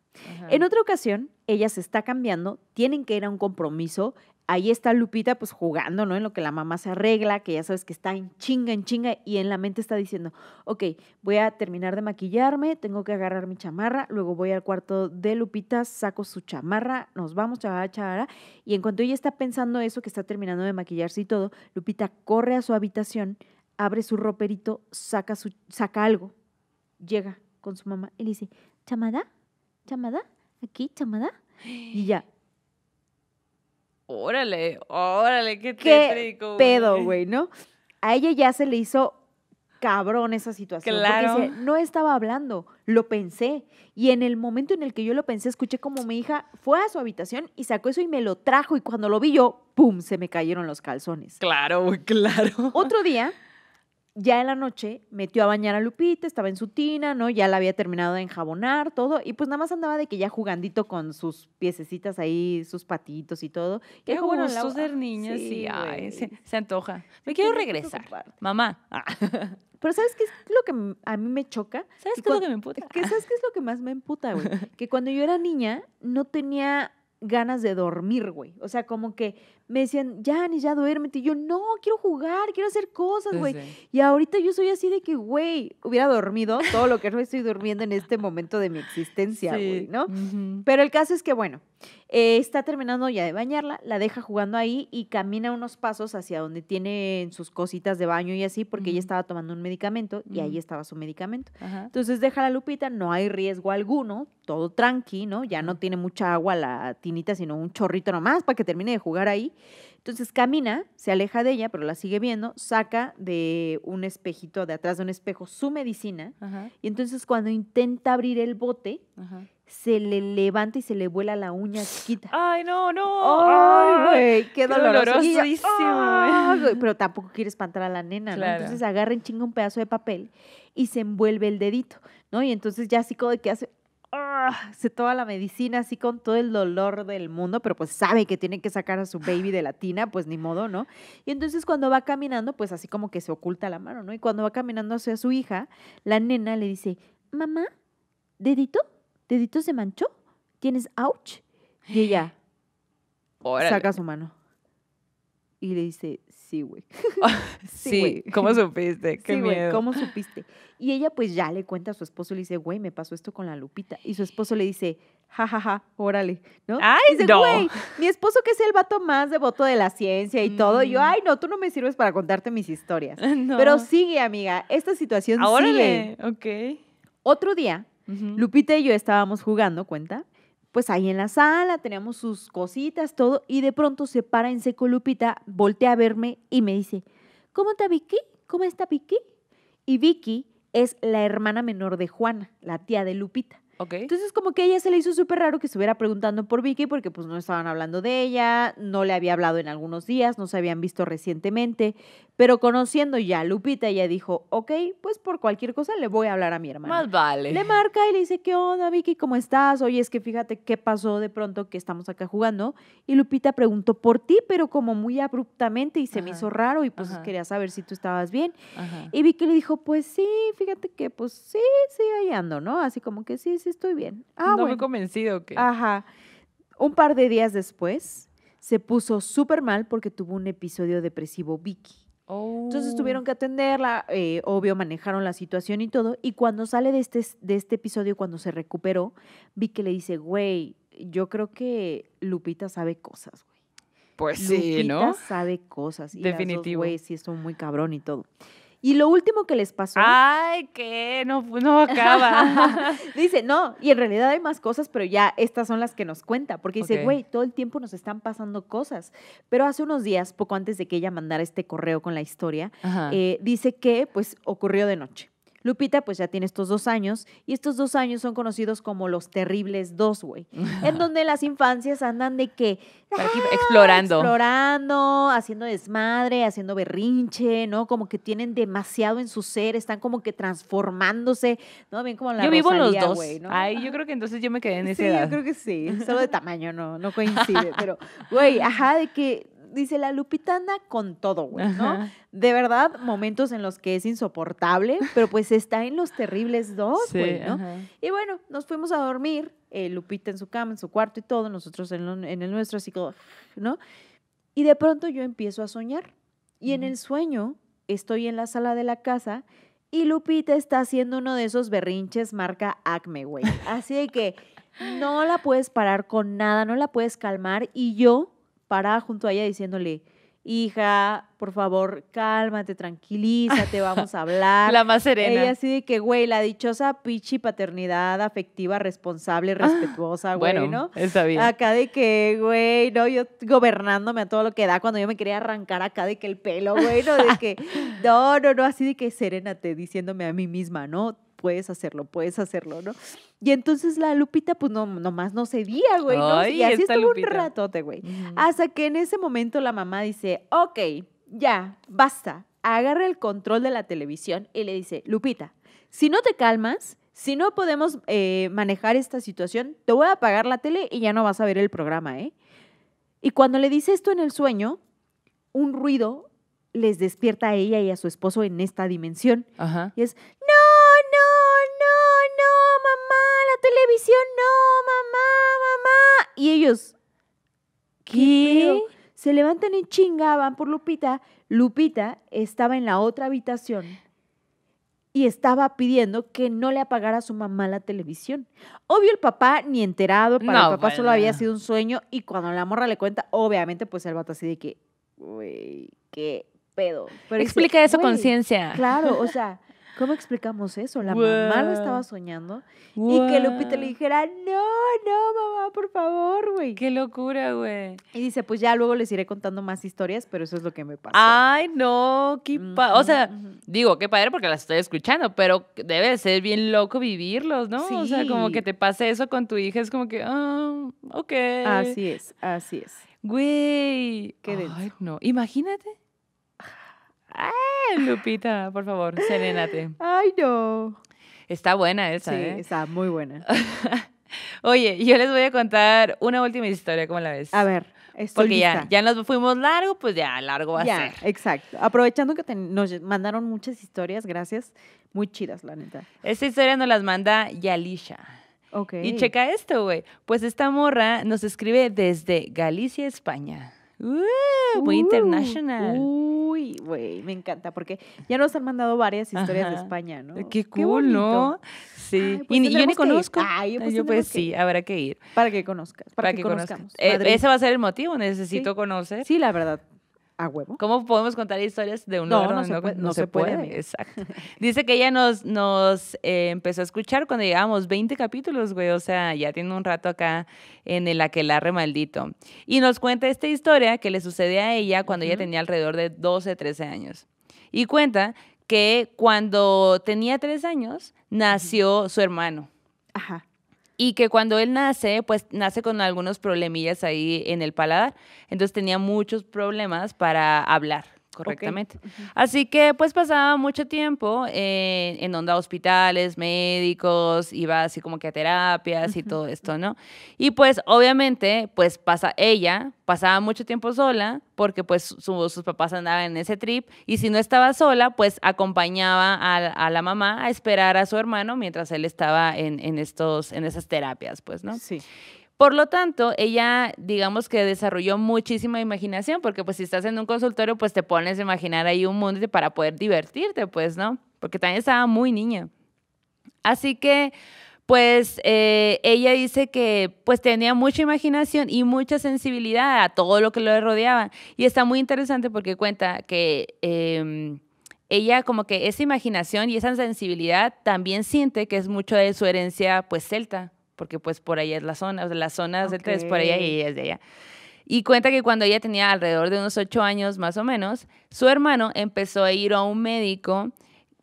En otra ocasión, ella se está cambiando, tienen que ir a un compromiso. Ahí está Lupita pues jugando, ¿no? En lo que la mamá se arregla, que ya sabes que está en chinga, en chinga, y en la mente está diciendo, ok, voy a terminar de maquillarme, tengo que agarrar mi chamarra, luego voy al cuarto de Lupita, saco su chamarra, nos vamos, chavara, chavara, y en cuanto ella está pensando eso, que está terminando de maquillarse y todo, Lupita corre a su habitación, abre su roperito, saca, su, saca algo, llega con su mamá y le dice, chamada, chamada, aquí, chamada. Y ya. Órale, órale, qué, pedo, güey, ¿no? A ella ya se le hizo cabrón esa situación. Claro. no estaba hablando, lo pensé. Y en el momento en el que yo lo pensé, escuché como mi hija fue a su habitación y sacó eso y me lo trajo. Y cuando lo vi yo, ¡pum! Se me cayeron los calzones. Claro, claro. Otro día ya en la noche metió a bañar a Lupita, estaba en su tina, ¿no? Ya la había terminado de enjabonar, todo. Y pues nada más andaba de que ya jugandito con sus piececitas ahí, sus patitos y todo. Qué y bueno, la ser niña, sí, sí ay, se, antoja. Me quiero regresar. Mamá. Ah. *laughs* Pero ¿sabes qué es lo que a mí me choca? ¿Sabes qué es lo que me emputa? ¿Qué ¿Sabes qué es lo que más me emputa, güey? *laughs* que cuando yo era niña no tenía ganas de dormir, güey. O sea, como que me decían, ya, ni ya duérmete. Y yo, no, quiero jugar, quiero hacer cosas, güey. Y ahorita yo soy así de que, güey, hubiera dormido todo lo que estoy durmiendo en este momento de mi existencia, güey, ¿no? Pero el caso es que, bueno, eh, está terminando ya de bañarla, la deja jugando ahí y camina unos pasos hacia donde tiene sus cositas de baño y así, porque ella estaba tomando un medicamento y ahí estaba su medicamento. Entonces deja la lupita, no hay riesgo alguno, todo tranqui, ¿no? Ya no tiene mucha agua la tinita, sino un chorrito nomás para que termine de jugar ahí. Entonces camina, se aleja de ella, pero la sigue viendo, saca de un espejito, de atrás de un espejo, su medicina, y entonces cuando intenta abrir el bote, se le levanta y se le vuela la uña chiquita. ¡Ay, no, no! ¡Ay, ah, güey! ¡Qué, dolorosísimo! Eh. pero tampoco quiere espantar a la nena, ¿no? Entonces agarra en chinga un pedazo de papel y se envuelve el dedito, ¿no? Y entonces ya así como de que hace, se ¡ah! toma la medicina así con todo el dolor del mundo, pero pues sabe que tiene que sacar a su baby de la tina, pues ni modo, ¿no? Y entonces cuando va caminando, pues así como que se oculta la mano, ¿no? Y cuando va caminando hacia su hija, la nena le dice, mamá, dedito, dedito se manchó, tienes ouch. Y ella *gasps* saca su mano y le dice, sí, güey. *laughs* *laughs* sí, ¿cómo supiste? Qué sí, ¿cómo supiste? Y ella pues ya le cuenta a su esposo y le dice, güey, me pasó esto con la Lupita. Y su esposo le dice, jajaja, ja, órale, ¿no? Ay, güey, mi esposo que es el vato más devoto de la ciencia y todo. yo, mm. ay, no, tú no me sirves para contarte mis historias. *laughs* Pero sigue, amiga, esta situación ah, órale. ok. Otro día, Lupita y yo estábamos jugando, cuenta, pues ahí en la sala, teníamos sus cositas, todo, y de pronto se para en seco Lupita, voltea a verme y me dice, ¿cómo está Vicky? ¿Cómo está Vicky? Y Vicky es la hermana menor de Juana, la tía de Lupita. Okay. Entonces como que ella se le hizo súper raro que estuviera preguntando por Vicky porque pues no estaban hablando de ella, no le había hablado en algunos días, no se habían visto recientemente, pero conociendo ya a Lupita, ella dijo, ok, pues por cualquier cosa le voy a hablar a mi hermana. Más vale. Le marca y le dice, ¿qué onda Vicky? ¿Cómo estás? Oye, es que fíjate qué pasó de pronto que estamos acá jugando. Y Lupita preguntó por ti, pero como muy abruptamente y se me hizo raro y pues quería saber si tú estabas bien. Y Vicky le dijo, pues sí, fíjate que pues sí, sí, ahí ando, ¿no? Así como que sí, sí estoy bien. Ah, no me convencido que. Ajá. Un par de días después se puso súper mal porque tuvo un episodio depresivo Vicky. Entonces oh. tuvieron que atenderla, eh, obvio manejaron la situación y todo. Y cuando sale de este, de este episodio, cuando se recuperó, Vicky le dice, güey, yo creo que Lupita sabe cosas, güey. Pues sí, ¿no? Lupita sabe cosas. Y Definitivo. Güey, sí, muy cabrón y todo. Y lo último que les pasó. Ay, que no, pues, no acaba. *laughs* dice, no, y en realidad hay más cosas, pero ya estas son las que nos cuenta. Porque dice, güey, todo el tiempo nos están pasando cosas. Pero hace unos días, poco antes de que ella mandara este correo con la historia, eh, dice que pues ocurrió de noche. Lupita pues ya tiene estos dos años y estos dos años son conocidos como los terribles dos, güey. *laughs* en donde las infancias andan de que... Ah, explorando. Explorando, haciendo desmadre, haciendo berrinche, ¿no? Como que tienen demasiado en su ser, están como que transformándose, ¿no? Bien como la Yo vivo los dos. ¿no? ahí yo creo que entonces yo me quedé en *laughs* esa sí, yo creo que sí. Solo de *laughs* tamaño no, no coincide, pero, güey, ajá, de que dice la Lupita anda con todo, güey, ¿no? De verdad, momentos en los que es insoportable, pero pues está en los terribles dos, güey, ¿no? Y bueno, nos fuimos a dormir, eh, Lupita en su cama, en su cuarto y todo, nosotros en, el nuestro, así que, ¿no? Y de pronto yo empiezo a soñar. Y en el sueño estoy en la sala de la casa y Lupita está haciendo uno de esos berrinches marca Acme, güey. Así que no la puedes parar con nada, no la puedes calmar. Y yo Pará junto a ella diciéndole, hija, por favor, cálmate, tranquilízate, vamos a hablar. *laughs* la más serena. Ella así de que, güey, la dichosa pichi paternidad afectiva, responsable, ah, respetuosa, güey, bueno, ¿no? Está bien. Acá de que, güey, no, yo gobernándome a todo lo que da cuando yo me quería arrancar acá de que el pelo, güey, no, de que, *laughs* no, no, no, así de que serénate, diciéndome a mí misma, ¿no? puedes hacerlo, puedes hacerlo, ¿no? Y entonces la Lupita, pues no, nomás no cedía, güey, ¿no? y así estuvo un ratote, güey. Hasta que en ese momento la mamá dice, ok, ya, basta, agarra el control de la televisión y le dice, Lupita, si no te calmas, si no podemos eh, manejar esta situación, te voy a apagar la tele y ya no vas a ver el programa, ¿eh? Y cuando le dice esto en el sueño, un ruido les despierta a ella y a su esposo en esta dimensión. Ajá. Y es, televisión, no, mamá, mamá. Y ellos, ¿qué? se levantan y chingaban por Lupita. Lupita estaba en la otra habitación y estaba pidiendo que no le apagara a su mamá la televisión. Obvio el papá ni enterado, para el papá solo había sido un sueño y cuando la morra le cuenta, obviamente pues el vato así de que, güey, qué pedo. Pero Explica eso con Claro, o sea, ¿Cómo explicamos eso? La mamá lo estaba soñando y que Lupita le dijera, no, no, mamá, por favor, güey. Qué locura, güey. Y dice, pues ya luego les iré contando más historias, pero eso es lo que me pasa. Ay, no, qué padre. O sea, digo, qué padre porque las estoy escuchando, pero debe ser bien loco vivirlos, ¿no? O sea, como que te pase eso con tu hija, es como que, ah, ok. Así es, así es. Güey. Qué Ay, no. Imagínate. Ah, Lupita, por favor, serénate. Ay, no. Está buena esa. Sí, ¿eh? está muy buena. *laughs* Oye, yo les voy a contar una última historia, ¿cómo la ves? A ver, estoy Porque ya, nos fuimos largo, pues ya largo va a ser. Exacto. Aprovechando que nos mandaron muchas historias, gracias. Muy chidas, la neta. Esta historia nos las manda Yalisha. Ok. Y checa esto, güey. Pues esta morra nos escribe desde Galicia, España. Uh, muy uh, internacional. Uy, güey, me encanta, porque ya nos han mandado varias historias de España, ¿no? Qué cool, ¿no? Sí. Pues y yo ni conozco. pues, pues sí, habrá que ir. Para que conozcas. Para, que, conozcamos eh, ese va a ser el motivo, necesito conocer. Sí, la verdad, a huevo. ¿Cómo podemos contar historias de un no, no, se puede, Exacto. *laughs* Dice que ella nos, nos eh, empezó a escuchar cuando llegábamos 20 capítulos, güey. O sea, ya tiene un rato acá en el aquelarre maldito. Y nos cuenta esta historia que le sucede a ella cuando ella tenía alrededor de 12, 13 años. Y cuenta que cuando tenía 3 años nació su hermano. Ajá y que cuando él nace, pues nace con algunos problemillas ahí en el paladar. Entonces tenía muchos problemas para hablar correctamente. Así que pues pasaba mucho tiempo eh, en onda hospitales, médicos, iba así como que a terapias y todo esto, ¿no? Y pues obviamente pues pasa ella, pasaba mucho tiempo sola porque pues sus papás andaban en ese trip y si no estaba sola pues acompañaba a, la mamá a esperar a su hermano mientras él estaba en, estos, en esas terapias, pues, ¿no? Sí. Por lo tanto, ella, digamos que desarrolló muchísima imaginación, porque pues si estás en un consultorio, pues te pones a imaginar ahí un mundo para poder divertirte, pues, ¿no? Porque también estaba muy niña. Así que, pues, eh, ella dice que pues tenía mucha imaginación y mucha sensibilidad a todo lo que lo rodeaba. Y está muy interesante porque cuenta que... Em, ella como que esa imaginación y esa sensibilidad también siente que es mucho de su herencia pues celta, porque pues por ahí es la zona, o sea, las zonas de tres, por ahí y es de ella. Y cuenta que cuando ella tenía alrededor de unos ocho años más o menos, su hermano empezó a ir a un médico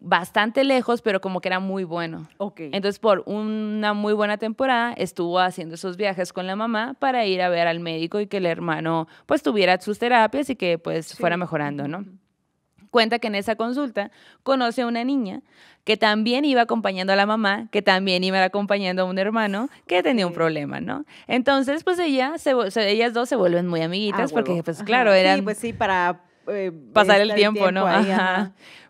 bastante lejos, pero como que era muy bueno. Entonces, por una muy buena temporada, estuvo haciendo esos viajes con la mamá para ir a ver al médico y que el hermano pues tuviera sus terapias y que pues fuera mejorando, ¿no? Cuenta que en esa consulta conoce a una niña que también iba acompañando a la mamá, que también iba acompañando a un hermano que tenía un problema, ¿no? Entonces, pues ella se, ellas dos se vuelven muy amiguitas ah, porque, pues claro, eran... Sí, pues sí, para... Eh, pasar el tiempo, ¿no?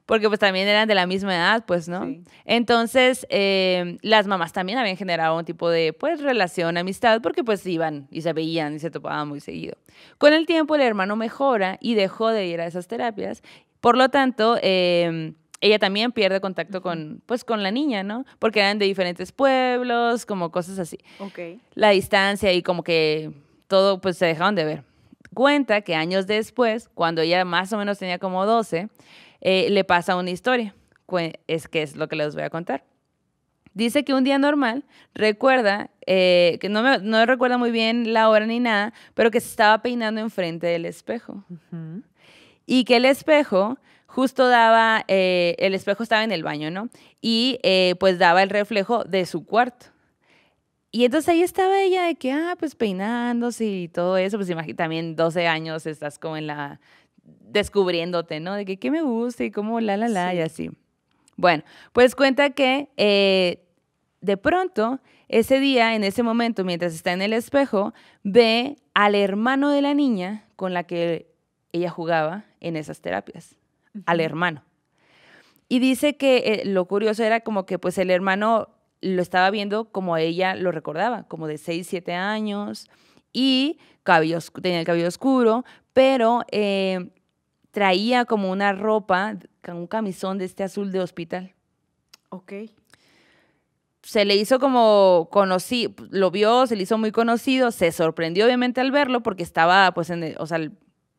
Porque pues también eran de la misma edad, pues, ¿no? Entonces, eh, las mamás también habían generado un tipo de, pues, relación, amistad, porque pues iban y se veían y se topaban muy seguido. Con el tiempo el hermano mejora y dejó de ir a esas terapias por lo tanto, em, ella también pierde contacto con, pues, con la niña, ¿no? Porque eran de diferentes pueblos, como cosas así. Ok. La distancia y como que todo, pues, se dejaron de ver. Cuenta que años después, cuando ella más o menos tenía como 12, eh, le pasa una historia. Es que es lo que les voy a contar. Dice que un día normal, recuerda, eh, que no, recuerda muy bien la hora ni nada, pero que se estaba peinando enfrente del espejo y que el espejo justo daba, eh, el espejo estaba en el baño, ¿no? Y eh, pues daba el reflejo de su cuarto. Y entonces ahí estaba ella de que, ah, pues peinándose y todo eso, pues imagínate, también 12 años estás como en la, descubriéndote, ¿no? De que qué me gusta y cómo la, la, la y así. Bueno, pues cuenta que eh, de pronto, ese día, en ese momento, mientras está en el espejo, ve al hermano de la niña con la que ella jugaba en esas terapias al hermano. Y dice que eh, lo curioso era como que pues el hermano lo estaba viendo como ella lo recordaba, como de 6, 7 años y cabello, tenía el cabello oscuro, pero eh, traía como una ropa, un camisón de este azul de hospital. Ok. Se le hizo como conocido, lo vio, se le hizo muy conocido, se sorprendió obviamente al verlo porque estaba pues en, o sea,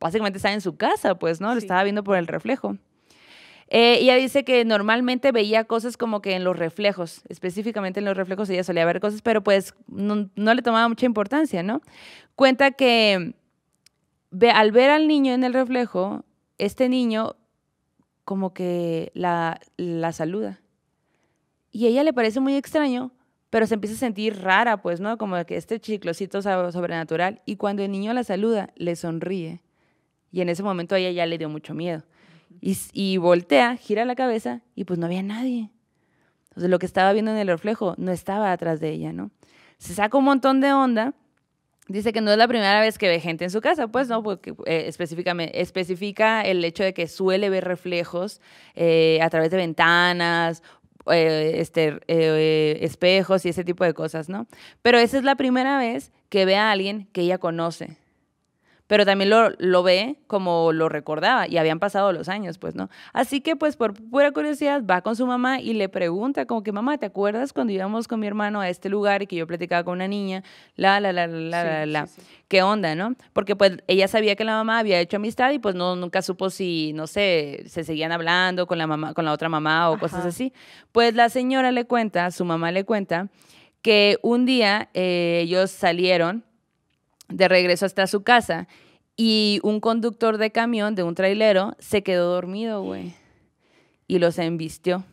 básicamente estaba en su casa, pues, ¿no? Lo estaba viendo por el reflejo. Eh, ella dice que normalmente veía cosas como que en los reflejos, específicamente en los reflejos ella solía ver cosas, pero pues no, le tomaba mucha importancia, ¿no? Cuenta que al ver al niño en el reflejo, este niño como que la, la saluda. Y a ella le parece muy extraño, pero se empieza a sentir rara, pues, ¿no? Como que este chiclocito sobrenatural. Y cuando el niño la saluda, le sonríe. Y en ese momento a ella ya le dio mucho miedo. Y, y voltea, gira la cabeza y pues no había nadie. entonces lo que estaba viendo en el reflejo no estaba atrás de ella, ¿no? Se saca un montón de onda. Dice que no es la primera vez que ve gente en su casa, pues no, porque eh, especifica el hecho de que suele ver reflejos eh, a través de ventanas, eh, este, espejos y ese tipo de cosas, ¿no? Pero esa es la primera vez que ve a alguien que ella conoce pero también lo, ve como lo recordaba y habían pasado los años, pues, ¿no? Así que, pues, por pura curiosidad, va con su mamá y le pregunta como que, mamá, ¿te acuerdas cuando íbamos con mi hermano a este lugar y que yo platicaba con una niña? La, la, la, la, la, la. ¿Qué onda, no? Porque, pues, ella sabía que la mamá había hecho amistad y, pues, no, nunca supo si, no sé, se seguían hablando con la, mamá, con la otra mamá o cosas así. Pues la señora le cuenta, su mamá le cuenta, que un día eh, ellos salieron de regreso hasta su casa y un conductor de camión, de un trailero, se quedó dormido, güey. Y los embistió.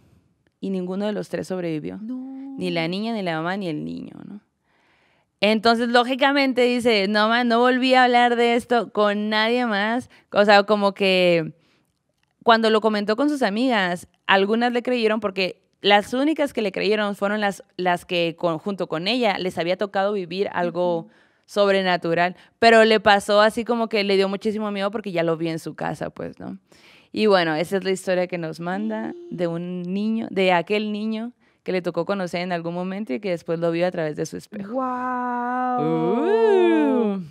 Y ninguno de los tres sobrevivió. Ni la niña, ni la mamá, ni el niño, ¿no? Entonces, lógicamente dice, no, más, no volví a hablar de esto con nadie más. O sea, como que cuando lo comentó con sus amigas, algunas le creyeron porque las únicas que le creyeron fueron las, las que junto con ella les había tocado vivir algo sobrenatural, pero le pasó así como que le dio muchísimo miedo porque ya lo vi en su casa, pues, ¿no? Y bueno, esa es la historia que nos manda de un niño, de aquel niño que le tocó conocer en algún momento y que después lo vio a través de su espejo. ¡Wow! Uh.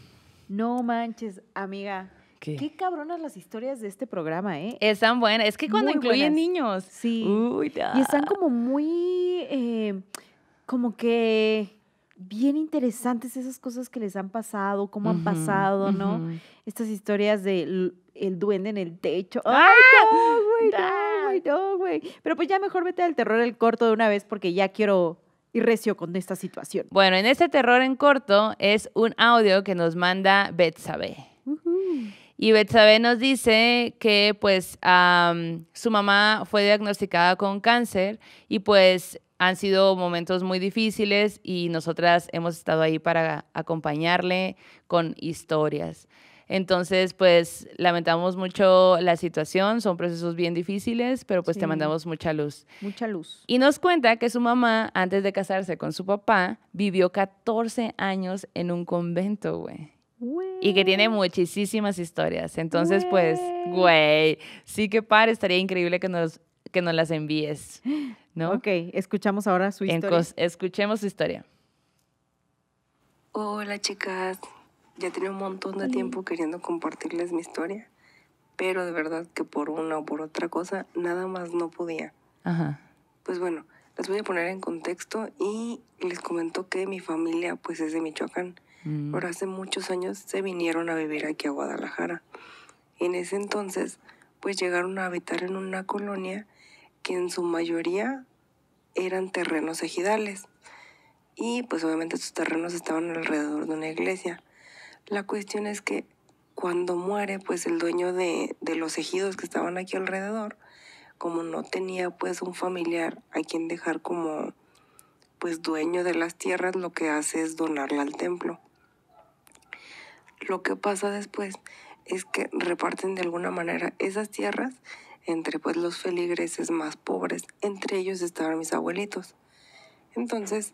No manches, amiga. ¿Qué? cabronas las historias de este programa, ¿eh? Están buenas. Es que cuando incluyen niños. Sí. y están como muy. Eh, como que bien interesantes esas cosas que les han pasado, cómo han pasado, ¿no? Estas historias del duende en el techo. ¡Ah! ¡Ay, no, güey! ¡No, ¡Ah! güey! ¡No, güey! Pero pues ya mejor vete al terror el corto de una vez porque ya quiero ir recio con esta situación. Bueno, en este terror en corto es un audio que nos manda Betsabe. Y Betsabe nos dice que pues su mamá fue diagnosticada con cáncer y pues han sido momentos muy difíciles y nosotras hemos estado ahí para acompañarle con historias. Entonces, pues lamentamos mucho la situación, son procesos bien difíciles, pero pues te mandamos mucha luz. Mucha luz. Y nos cuenta que su mamá, antes de casarse con su papá, vivió 14 años en un convento, güey. Y que tiene muchísimas historias. Entonces, pues, güey, sí que par, estaría increíble que nos que nos las envíes, ¿no? Ok, escuchamos ahora su historia. escuchemos su historia. Hola chicas, ya tenía un montón de tiempo queriendo compartirles mi historia, pero de verdad que por una o por otra cosa nada más no podía. Ajá. Pues bueno, las voy a poner en contexto y les comento que mi familia pues es de Michoacán, mm. Por hace muchos años se vinieron a vivir aquí a Guadalajara. En ese entonces pues llegaron a habitar en una colonia que en su mayoría eran terrenos ejidales. Y pues obviamente estos terrenos estaban alrededor de una iglesia. La cuestión es que cuando muere, pues el dueño de, de los ejidos que estaban aquí alrededor, como no tenía pues un familiar a quien dejar como pues dueño de las tierras, lo que hace es donarla al templo. Lo que pasa después es que reparten de alguna manera esas tierras entre pues los feligreses más pobres, entre ellos estaban mis abuelitos. Entonces,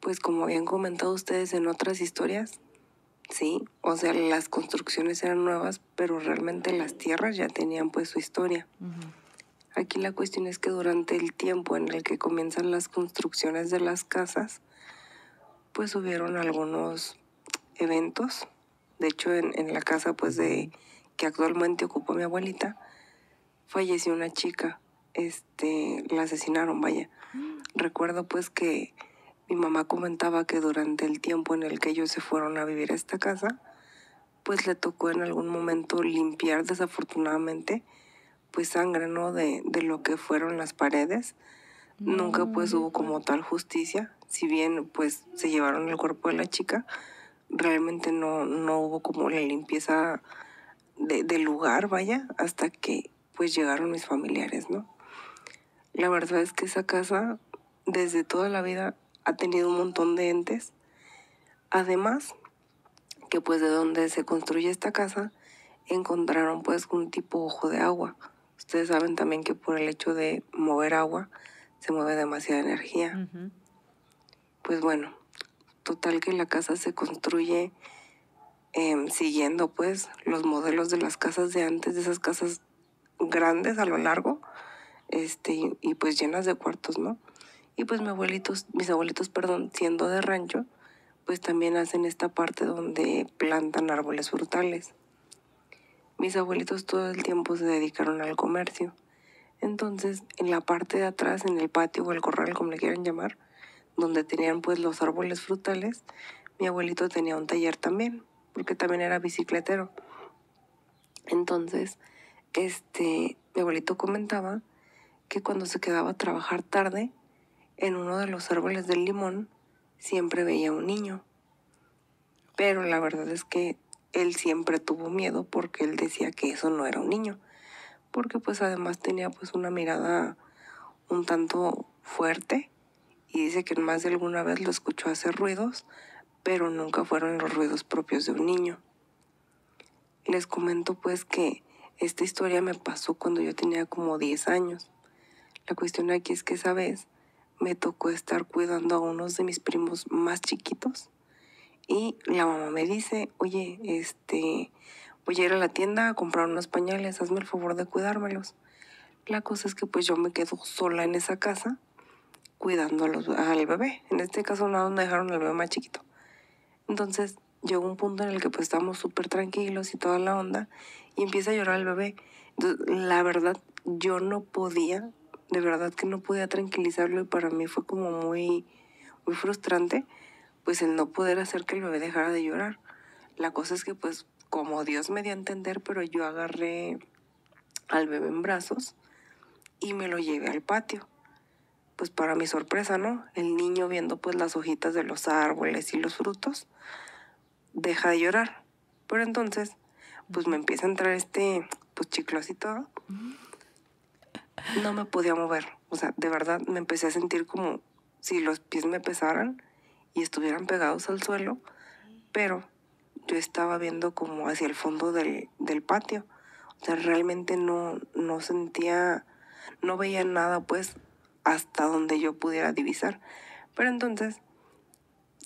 pues como habían comentado ustedes en otras historias, sí, o sea, las construcciones eran nuevas, pero realmente las tierras ya tenían pues su historia. Aquí la cuestión es que durante el tiempo en el que comienzan las construcciones de las casas, pues hubieron algunos eventos de hecho, en, la casa pues de que actualmente ocupa mi abuelita, falleció una chica, este, la asesinaron, vaya. Recuerdo pues que mi mamá comentaba que durante el tiempo en el que ellos se fueron a vivir a esta casa, pues le tocó en algún momento limpiar desafortunadamente pues sangre, ¿no? De, de lo que fueron las paredes. Nunca pues hubo mm. como tal justicia, si bien pues se llevaron el cuerpo de la chica, realmente no, no hubo como la limpieza del de lugar, vaya, hasta que pues llegaron mis familiares, ¿no? La verdad es que esa casa desde toda la vida ha tenido un montón de entes. Además, que pues de donde se construye esta casa encontraron pues un tipo ojo de agua. Ustedes saben también que por el hecho de mover agua se mueve demasiada energía. Pues bueno, total que la casa se construye em, siguiendo pues los modelos de las casas de antes, de esas casas grandes a lo largo, este, y, pues llenas de cuartos, ¿no? Y pues mis abuelitos, mis abuelitos, perdón, siendo de rancho, pues también hacen esta parte donde plantan árboles frutales. Mis abuelitos todo el tiempo se dedicaron al comercio. Entonces, en la parte de atrás, en el patio o el corral, como le quieran llamar, donde tenían pues los árboles frutales, mi abuelito tenía un taller también, porque también era bicicletero. Entonces, este, mi abuelito comentaba que cuando se quedaba a trabajar tarde, en uno de los árboles del limón siempre veía un niño. Pero la verdad es que él siempre tuvo miedo porque él decía que eso no era un niño. Porque pues además tenía pues una mirada un tanto fuerte y dice que más de alguna vez lo escuchó hacer ruidos, pero nunca fueron los ruidos propios de un niño. Les comento pues que esta historia me pasó cuando yo tenía como 10 años. La cuestión aquí es que esa vez me tocó estar cuidando a unos de mis primos más chiquitos y la mamá me dice, oye, este, voy a ir a la tienda a comprar unos pañales, hazme el favor de cuidármelos. La cosa es que pues yo me quedo sola en esa casa cuidando al bebé. En este caso nada más dejaron al bebé más chiquito. Entonces llegó un punto en el que pues estábamos súper tranquilos y toda la onda y empieza a llorar el bebé. Entonces la verdad yo no podía, de verdad que no podía tranquilizarlo y para mí fue como muy, muy frustrante pues el no poder hacer que el bebé dejara de llorar. La cosa es que pues como Dios me dio a entender, pero yo agarré al bebé en brazos y me lo llevé al patio pues para mi sorpresa, ¿no? El niño viendo pues las hojitas de los árboles y los frutos, deja de llorar. Pero entonces, pues me empieza a entrar este, pues chiclos y todo. No me podía mover. O sea, de verdad me empecé a sentir como si los pies me pesaran y estuvieran pegados al suelo. Pero yo estaba viendo como hacia el fondo del, del patio. O sea, realmente no, no sentía, no veía nada, pues hasta donde yo pudiera divisar. Pero entonces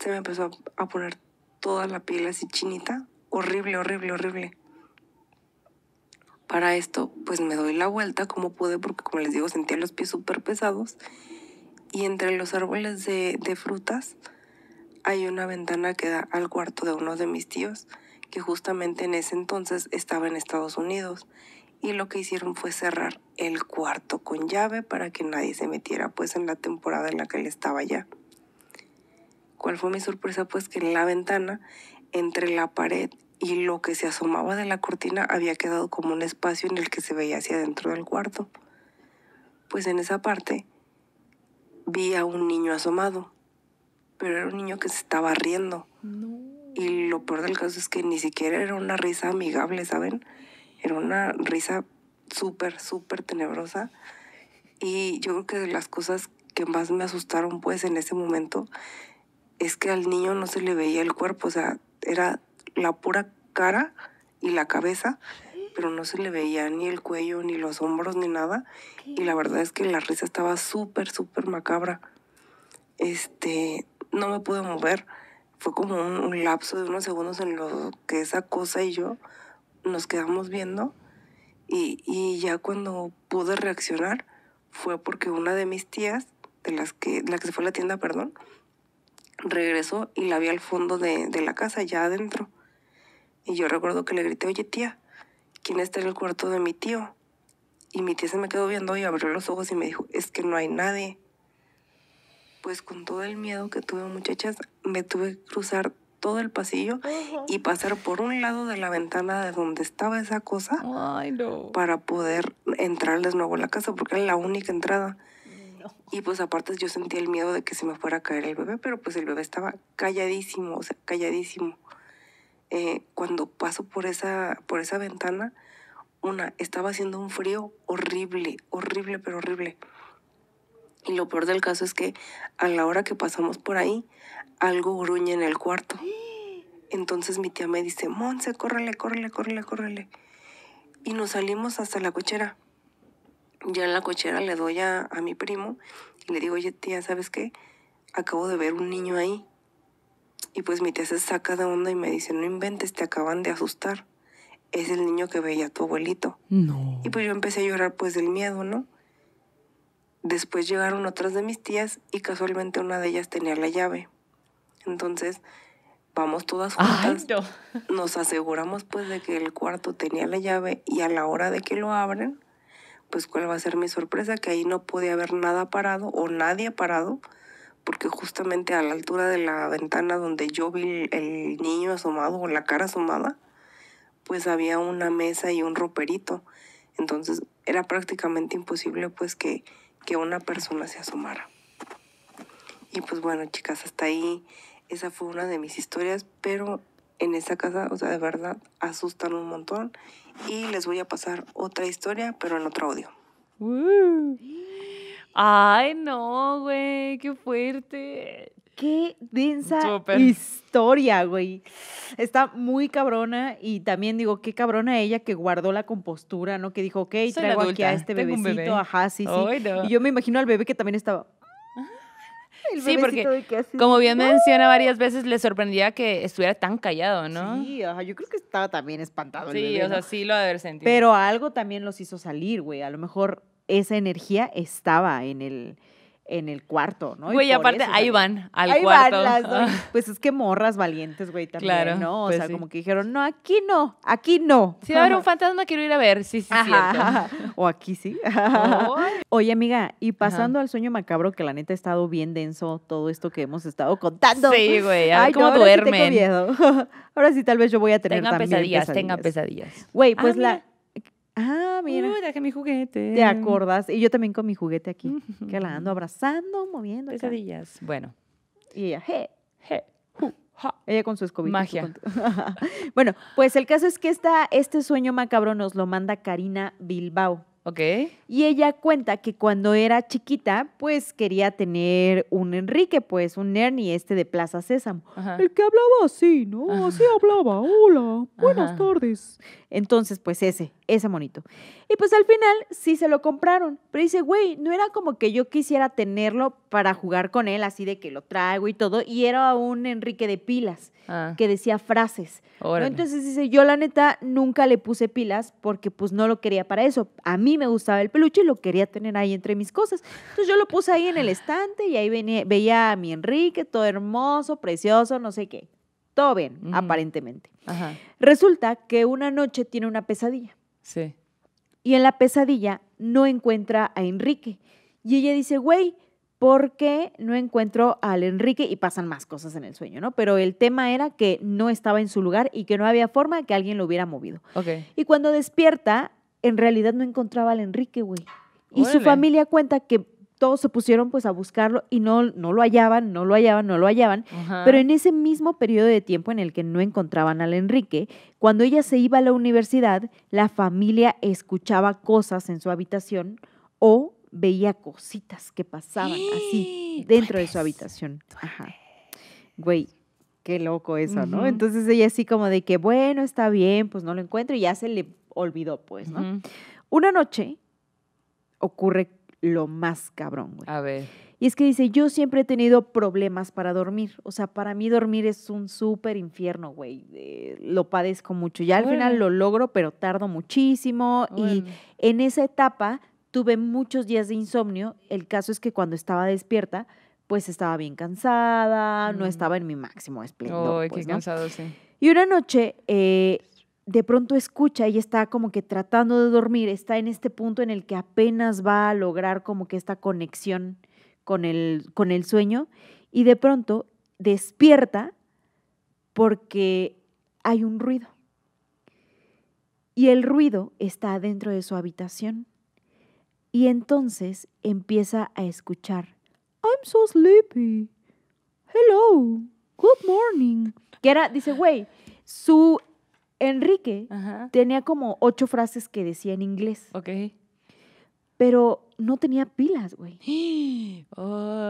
se me empezó a poner toda la piel así chinita, horrible, horrible, horrible. Para esto, pues me doy la vuelta como pude, porque como les digo, sentía los pies súper pesados. Y entre los árboles de, de frutas hay una ventana que da al cuarto de uno de mis tíos, que justamente en ese entonces estaba en Estados Unidos y lo que hicieron fue cerrar el cuarto con llave para que nadie se metiera pues en la temporada en la que él estaba ya. ¿Cuál fue mi sorpresa? Pues que en la ventana, entre la pared y lo que se asomaba de la cortina había quedado como un espacio en el que se veía hacia adentro del cuarto. Pues en esa parte vi a un niño asomado, pero era un niño que se estaba riendo. Y lo peor del caso es que ni siquiera era una risa amigable, ¿saben? Era una risa súper, súper tenebrosa. Y yo creo que de las cosas que más me asustaron pues en ese momento es que al niño no se le veía el cuerpo, o sea, era la pura cara y la cabeza, pero no se le veía ni el cuello, ni los hombros, ni nada. Y la verdad es que la risa estaba súper, súper macabra. Este, no me pude mover. Fue como un, lapso de unos segundos en lo que esa cosa y yo nos quedamos viendo y, ya cuando pude reaccionar fue porque una de mis tías, de las que, la que se fue a la tienda, perdón, regresó y la vi al fondo de, de la casa, ya adentro. Y yo recuerdo que le grité, oye tía, ¿quién está en el cuarto de mi tío? Y mi tía se me quedó viendo y abrió los ojos y me dijo, es que no hay nadie. Pues con todo el miedo que tuve, muchachas, me tuve que cruzar todo el pasillo y pasar por un lado de la ventana de donde estaba esa cosa para poder entrar de nuevo a la casa porque era la única entrada. Y pues aparte yo sentía el miedo de que se me fuera a caer el bebé, pero pues el bebé estaba calladísimo, o sea, calladísimo. Eh, cuando paso por esa, por esa ventana, una, estaba haciendo un frío horrible, horrible, pero horrible. Y lo peor del caso es que a la hora que pasamos por ahí, algo gruñe en el cuarto. Entonces mi tía me dice, Monse, córrele, córrele, córrele, córrele. Y nos salimos hasta la cochera. Ya en la cochera le doy a, a mi primo y le digo, oye tía, ¿sabes qué? Acabo de ver un niño ahí. Y pues mi tía se saca de onda y me dice, no inventes, te acaban de asustar. Es el niño que veía tu abuelito. Y pues yo empecé a llorar pues del miedo, ¿no? Después llegaron otras de mis tías y casualmente una de ellas tenía la llave. Entonces, vamos todas juntas, nos aseguramos pues de que el cuarto tenía la llave y a la hora de que lo abren, pues cuál va a ser mi sorpresa, que ahí no podía haber nada parado o nadie parado, porque justamente a la altura de la ventana donde yo vi el niño asomado o la cara asomada, pues había una mesa y un roperito. Entonces era prácticamente imposible pues que, que una persona se asomara. Y pues bueno chicas, hasta ahí esa fue una de mis historias, pero en esta casa, o sea, de verdad, asustan un montón. Y les voy a pasar otra historia, pero en otro audio. Uh. Ay, no, güey, qué fuerte. Qué densa historia, güey. Está muy cabrona y también digo, qué cabrona ella que guardó la compostura, ¿no? Que dijo, ok, traigo aquí a este bebecito, bebé. ajá, sí, sí. Y yo me imagino al bebé que también estaba, sí, porque como bien menciona varias veces, le sorprendía que estuviera tan callado, ¿no? Sí, sea, yo creo que estaba también espantado. Sí, o sea, sí lo ha de haber sentido. Pero algo también los hizo salir, güey. A lo mejor esa energía estaba en el, en el cuarto, ¿no? Güey, aparte, ahí van, al ahí Van las dos. *laughs* Pues es que morras valientes, güey, también, claro, ¿no? O pues sea, como que dijeron, no, aquí no, aquí no. Si va a haber un fantasma, quiero ir a ver, sí, sí, sí. *laughs* O aquí sí. *laughs* Oye, amiga, y pasando al sueño macabro, que la neta ha estado bien denso todo esto que hemos estado contando. Sí, güey, Ay, cómo duermen. Ahora sí, tal vez yo voy a tener también pesadillas, pesadillas. pesadillas. Güey, ah, pues la... Ah, mira. que dejé mi juguete. ¿Te acordás? Y yo también con mi juguete aquí, que la ando abrazando, moviendo. Pesadillas. Bueno. Y ella, je, je, Ella con su escobita. Magia. *laughs* bueno, pues el caso es que esta, este sueño macabro nos lo manda Karina Bilbao. Ok. Y ella cuenta que cuando era chiquita, pues quería tener un Enrique, pues un Ernie este de Plaza Sésamo. El que hablaba así, ¿no? Así ah. hablaba. Hola, buenas tardes. Entonces, pues ese ese monito. Y pues al final sí se lo compraron, pero dice, güey, no era como que yo quisiera tenerlo para jugar con él, así de que lo traigo y todo, y era un Enrique de pilas ah. que decía frases. Entonces dice, yo la neta nunca le puse pilas porque pues no lo quería para eso. A mí me gustaba el peluche y lo quería tener ahí entre mis cosas. Entonces yo lo puse ahí en el estante y ahí venía, veía a mi Enrique, todo hermoso, precioso, no sé qué. Todo bien, aparentemente. Resulta que una noche tiene una pesadilla Sí. Y en la pesadilla no encuentra a Enrique. Y ella dice, güey, ¿por qué no encuentro al Enrique? Y pasan más cosas en el sueño, ¿no? Pero el tema era que no estaba en su lugar y que no había forma de que alguien lo hubiera movido. Y cuando despierta, en realidad no encontraba al Enrique, güey. Y su familia cuenta que todos se pusieron pues a buscarlo y no, no lo hallaban, no lo hallaban, no lo hallaban. Pero en ese mismo periodo de tiempo en el que no encontraban al Enrique, cuando ella se iba a la universidad, la familia escuchaba cosas en su habitación o veía cositas que pasaban así *gasps* dentro de su habitación. Ajá. Güey, qué loco eso, ¿no? Entonces ella así como de que, bueno, está bien, pues no lo encuentro y ya se le olvidó, pues, ¿no? Una noche ocurre lo más cabrón, güey. A ver. Y es que dice, yo siempre he tenido problemas para dormir. O sea, para mí dormir es un súper infierno, güey. Eh, lo padezco mucho. Ya al final lo logro, pero tardo muchísimo. Y en esa etapa tuve muchos días de insomnio. El caso es que cuando estaba despierta, pues estaba bien cansada, no mm. estaba en mi máximo esplendor. Oh, qué pues, cansado, sí. Y una noche eh, de pronto escucha, y está como que tratando de dormir, está en este punto en el que apenas va a lograr como que esta conexión con el, con el sueño y de pronto despierta porque hay un ruido. Y el ruido está dentro de su habitación. Y entonces empieza a escuchar, I'm so sleepy. Hello. Good morning. Que era, dice, güey, su Enrique tenía como ocho frases que decía en inglés. Ok. Pero no tenía pilas, güey. *gasps*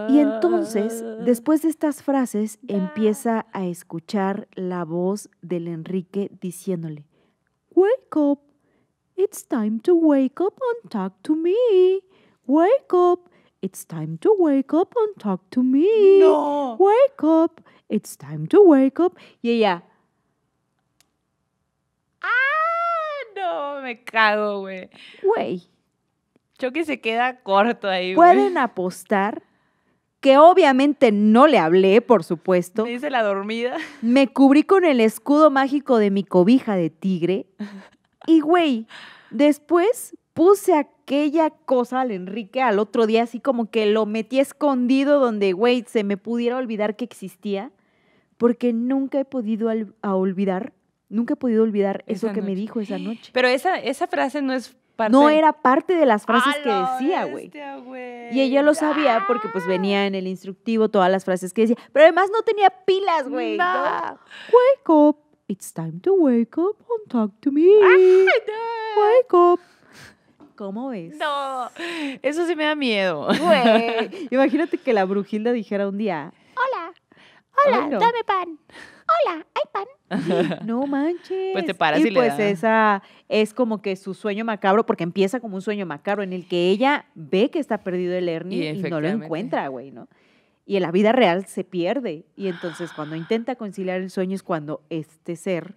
Y entonces, después de estas frases, empieza a escuchar la voz del Enrique diciéndole, Wake up, it's time to wake up and talk to me. Wake up, it's time to wake up and talk to me. No. Wake up, it's time to wake up. Y ella... ¡Ah! No, me cago, güey. Güey. Chucky se queda corto ahí, güey. Pueden apostar que obviamente no le hablé, por supuesto. Me hice la dormida. Me cubrí con el escudo mágico de mi cobija de tigre. Y, güey, después puse aquella cosa al Enrique al otro día, así como que lo metí escondido donde, güey, se me pudiera olvidar que existía, porque nunca he podido olvidar Nunca he podido olvidar eso que me dijo esa noche. Pero esa, esa frase no es parte. No era parte de las frases que decía, este güey. Y ella lo sabía ¡Ah! porque pues venía en el instructivo todas las frases que decía. Pero además no tenía pilas, güey. Wake up. It's time to wake up and talk to me. Wake up. ¿Cómo ves? No, eso sí me da miedo. Güey. *laughs* Imagínate que la brujilda dijera un día, hola, hola, dame pan hola, hay pan. *laughs* no manches. Pues te paras y, pues esa es como que su sueño macabro, porque empieza como un sueño macabro en el que ella ve que está perdido el Ernie y, no lo encuentra, güey, ¿no? Y en la vida real se pierde. Y entonces cuando intenta conciliar el sueño es cuando este ser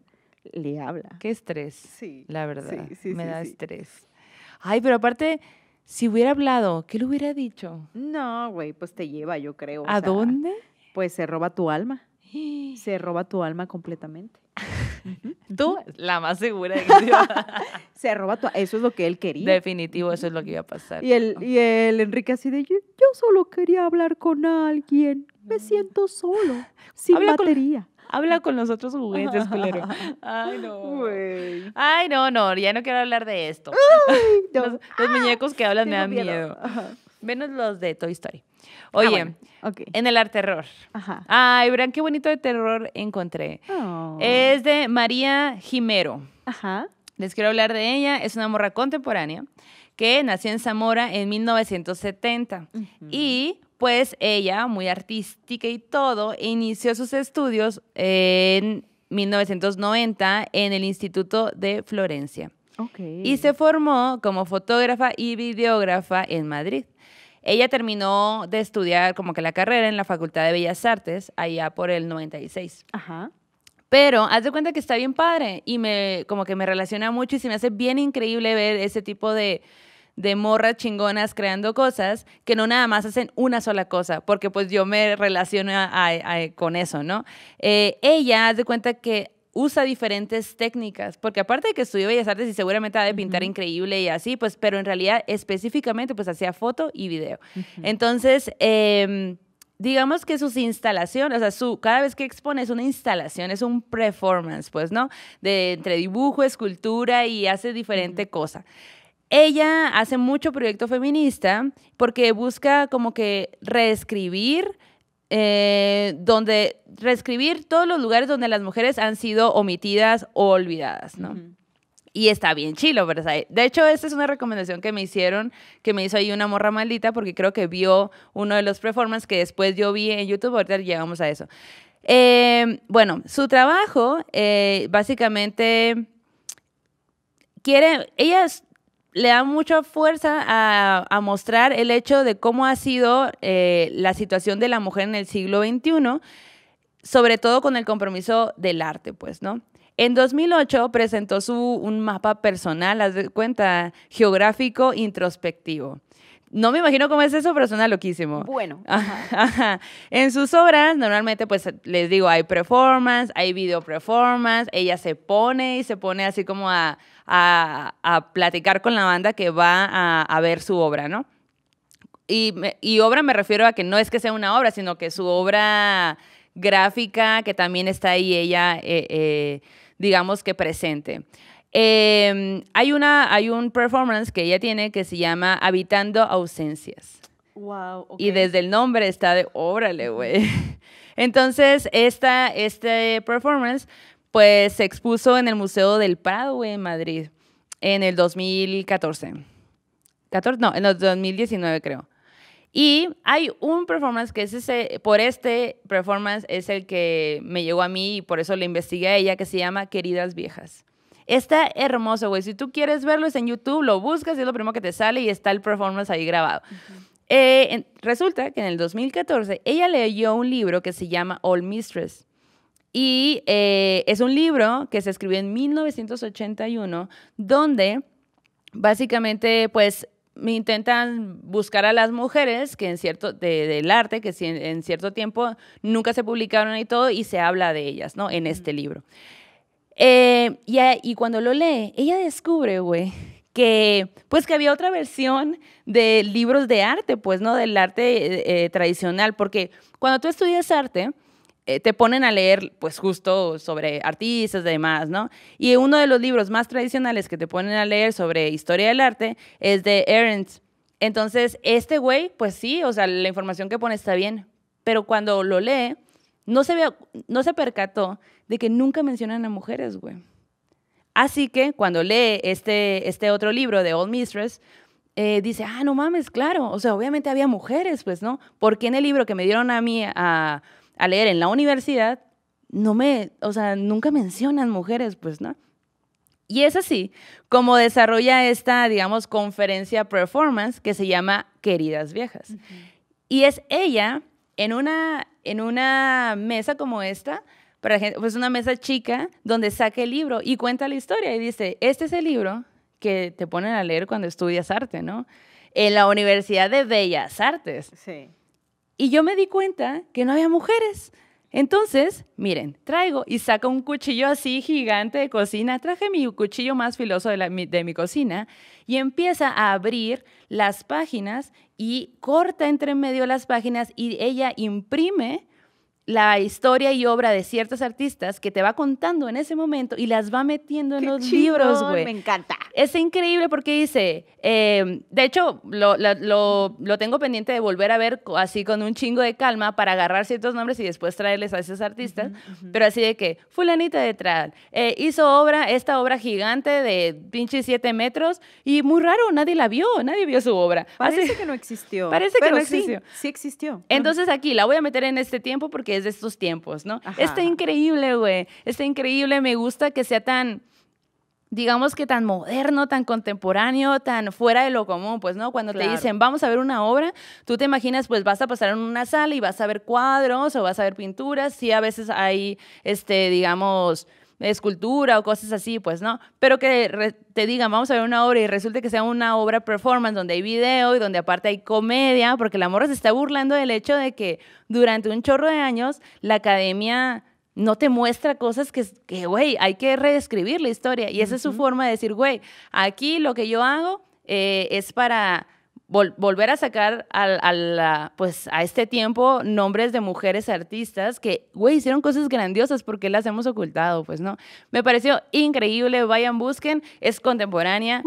le habla. Qué estrés. Sí. La verdad. Sí, Me da estrés. Ay, pero aparte, si hubiera hablado, ¿qué le hubiera dicho? No, güey, pues te lleva, yo creo. ¿A dónde? Pues se roba tu alma se roba tu alma completamente. *laughs* Tú, la más segura. De que *laughs* se roba tu Eso es lo que él quería. Definitivo, eso es lo que iba a pasar. Y el, el Enrique así de, yo, solo quería hablar con alguien. Me siento solo, *laughs* sin batería. habla con los otros juguetes, culero. Ay, no. Ay, no, no, ya no quiero hablar de esto. los, ah, muñecos que hablan me dan miedo. Menos los de Toy Story. Ah, Oye, en el arte terror. Ajá. Ay, verán qué bonito de terror encontré. Oh. Es de María Jimero. Ajá. Les quiero hablar de ella. Es una morra contemporánea que nació en Zamora en 1970. Y pues ella, muy artística y todo, inició sus estudios en 1990 en el Instituto de Florencia. Y se formó como fotógrafa y videógrafa en Madrid. Ella terminó de estudiar como que la carrera en la Facultad de Bellas Artes allá por el 96. Ajá. Pero haz de cuenta que está bien padre y me como que me relaciona mucho y se me hace bien increíble ver ese tipo de de morras chingonas creando cosas que no nada más hacen una sola cosa, porque pues yo me relaciono con eso, ¿no? Eh, ella, haz de cuenta que usa diferentes técnicas, porque aparte de que estudió Bellas Artes y seguramente ha de pintar increíble y así, pues, pero en realidad específicamente pues hacía foto y video. Entonces, em, digamos que sus instalaciones, o sea, su, cada vez que expone es una instalación, es un performance, pues, ¿no? De, entre dibujo, escultura y hace diferente cosa. Ella hace mucho proyecto feminista porque busca como que reescribir eh, donde reescribir todos los lugares donde las mujeres han sido omitidas o olvidadas, ¿no? Y está bien chilo, ¿verdad? De hecho, esta es una recomendación que me hicieron, que me hizo ahí una morra maldita, porque creo que vio uno de los performances que después yo vi en YouTube, ahorita llegamos a eso. Eh, bueno, su trabajo, eh, básicamente, quiere, ella le da mucha fuerza a, mostrar el hecho de cómo ha sido eh, la situación de la mujer en el siglo XXI, sobre todo con el compromiso del arte, pues, ¿no? En 2008 presentó su, un mapa personal, haz de cuenta, geográfico introspectivo. No me imagino cómo es eso, pero suena loquísimo. Bueno. *laughs* En sus obras, normalmente, pues les digo, hay performance, hay video performance, ella se pone y se pone así como a, a, platicar con la banda que va a, ver su obra, ¿no? Y, obra me refiero a que no es que sea una obra, sino que su obra gráfica, que también está ahí ella, eh, eh, digamos que presente. Em, hay, una, hay un performance que ella tiene que se llama Habitando Ausencias. Wow, Y desde el nombre está de órale, güey. *laughs* Entonces, esta, este performance pues se expuso en el Museo del Prado en Madrid en el 2014. 14, no, en el 2019 creo. Y hay un performance que es ese, por este performance es el que me llegó a mí y por eso le investigué a ella, que se llama Queridas Viejas. Está hermoso, güey. Si tú quieres verlo, es en YouTube, lo buscas y es lo primero que te sale y está el performance ahí grabado. Eh, resulta que en el 2014 ella leyó un libro que se llama All Mistress y eh, es un libro que se escribió en 1981, donde básicamente, pues, intentan buscar a las mujeres que en cierto del arte que en cierto tiempo nunca se publicaron y todo y se habla de ellas no en este libro eh, y, cuando lo lee ella descubre güey que pues que había otra versión de libros de arte pues no del arte eh, tradicional porque cuando tú estudias arte eh, te ponen a leer, pues justo sobre artistas y demás, ¿no? Y uno de los libros más tradicionales que te ponen a leer sobre historia del arte es de Ernst. Entonces, este güey, pues sí, o sea, la información que pone está bien, pero cuando lo lee, no se, ve, no se percató de que nunca mencionan a mujeres, güey. Así que cuando lee este, este otro libro de Old Mistress, eh, dice, ah, no mames, claro, o sea, obviamente había mujeres, pues, ¿no? Porque en el libro que me dieron a mí a, a leer en la universidad, no me, o sea, nunca mencionan mujeres, pues, ¿no? Y es así como desarrolla esta, digamos, conferencia performance que se llama Queridas Viejas. Y es ella en una, en una mesa como esta, para pues una mesa chica, donde saca el libro y cuenta la historia y dice, este es el libro que te ponen a leer cuando estudias arte, ¿no? En la Universidad de Bellas Artes. Sí. Y yo me di cuenta que no había mujeres. Entonces, miren, traigo y saco un cuchillo así gigante de cocina, traje mi cuchillo más filoso de, de, mi cocina y empieza a abrir las páginas y corta entre medio las páginas y ella imprime la historia y obra de ciertos artistas que te va contando en ese momento y las va metiendo en los libros, güey. Me encanta. Es increíble porque dice, em, de hecho, lo, tengo pendiente de volver a ver así con un chingo de calma para agarrar ciertos nombres y después traerles a esos artistas, pero así de que fulanita de eh, hizo obra, esta obra gigante de pinche siete metros y muy raro, nadie la vio, nadie vio su obra. Parece que no existió. *laughs* Parece que no existió. sí existió. Entonces aquí la voy a meter en este tiempo porque de estos tiempos, ¿no? Está increíble, güey. Está increíble. Me gusta que sea tan, digamos que tan moderno, tan contemporáneo, tan fuera de lo común, pues, ¿no? Cuando te dicen, vamos a ver una obra, tú te imaginas, pues, vas a pasar en una sala y vas a ver cuadros o vas a ver pinturas. Sí, a veces hay, este, digamos escultura o cosas así, pues no, pero que te digan, vamos a ver una obra y resulta que sea una obra performance donde hay video y donde aparte hay comedia, porque la morra se está burlando del hecho de que durante un chorro de años la academia no te muestra cosas que, güey, hay que reescribir la historia. Y esa es su forma de decir, güey, aquí lo que yo hago eh, es para volver a sacar al, pues, a este tiempo nombres de mujeres artistas que, güey, hicieron cosas grandiosas porque las hemos ocultado, pues, ¿no? Me pareció increíble, vayan, busquen, es contemporánea.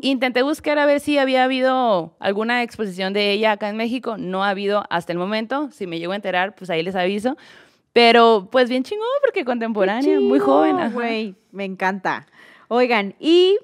Intenté buscar a ver si había habido alguna exposición de ella acá en México, no ha habido hasta el momento, si me llego a enterar, pues ahí les aviso. Pero pues bien chingón porque contemporánea, muy joven. Güey, me encanta. Oigan, y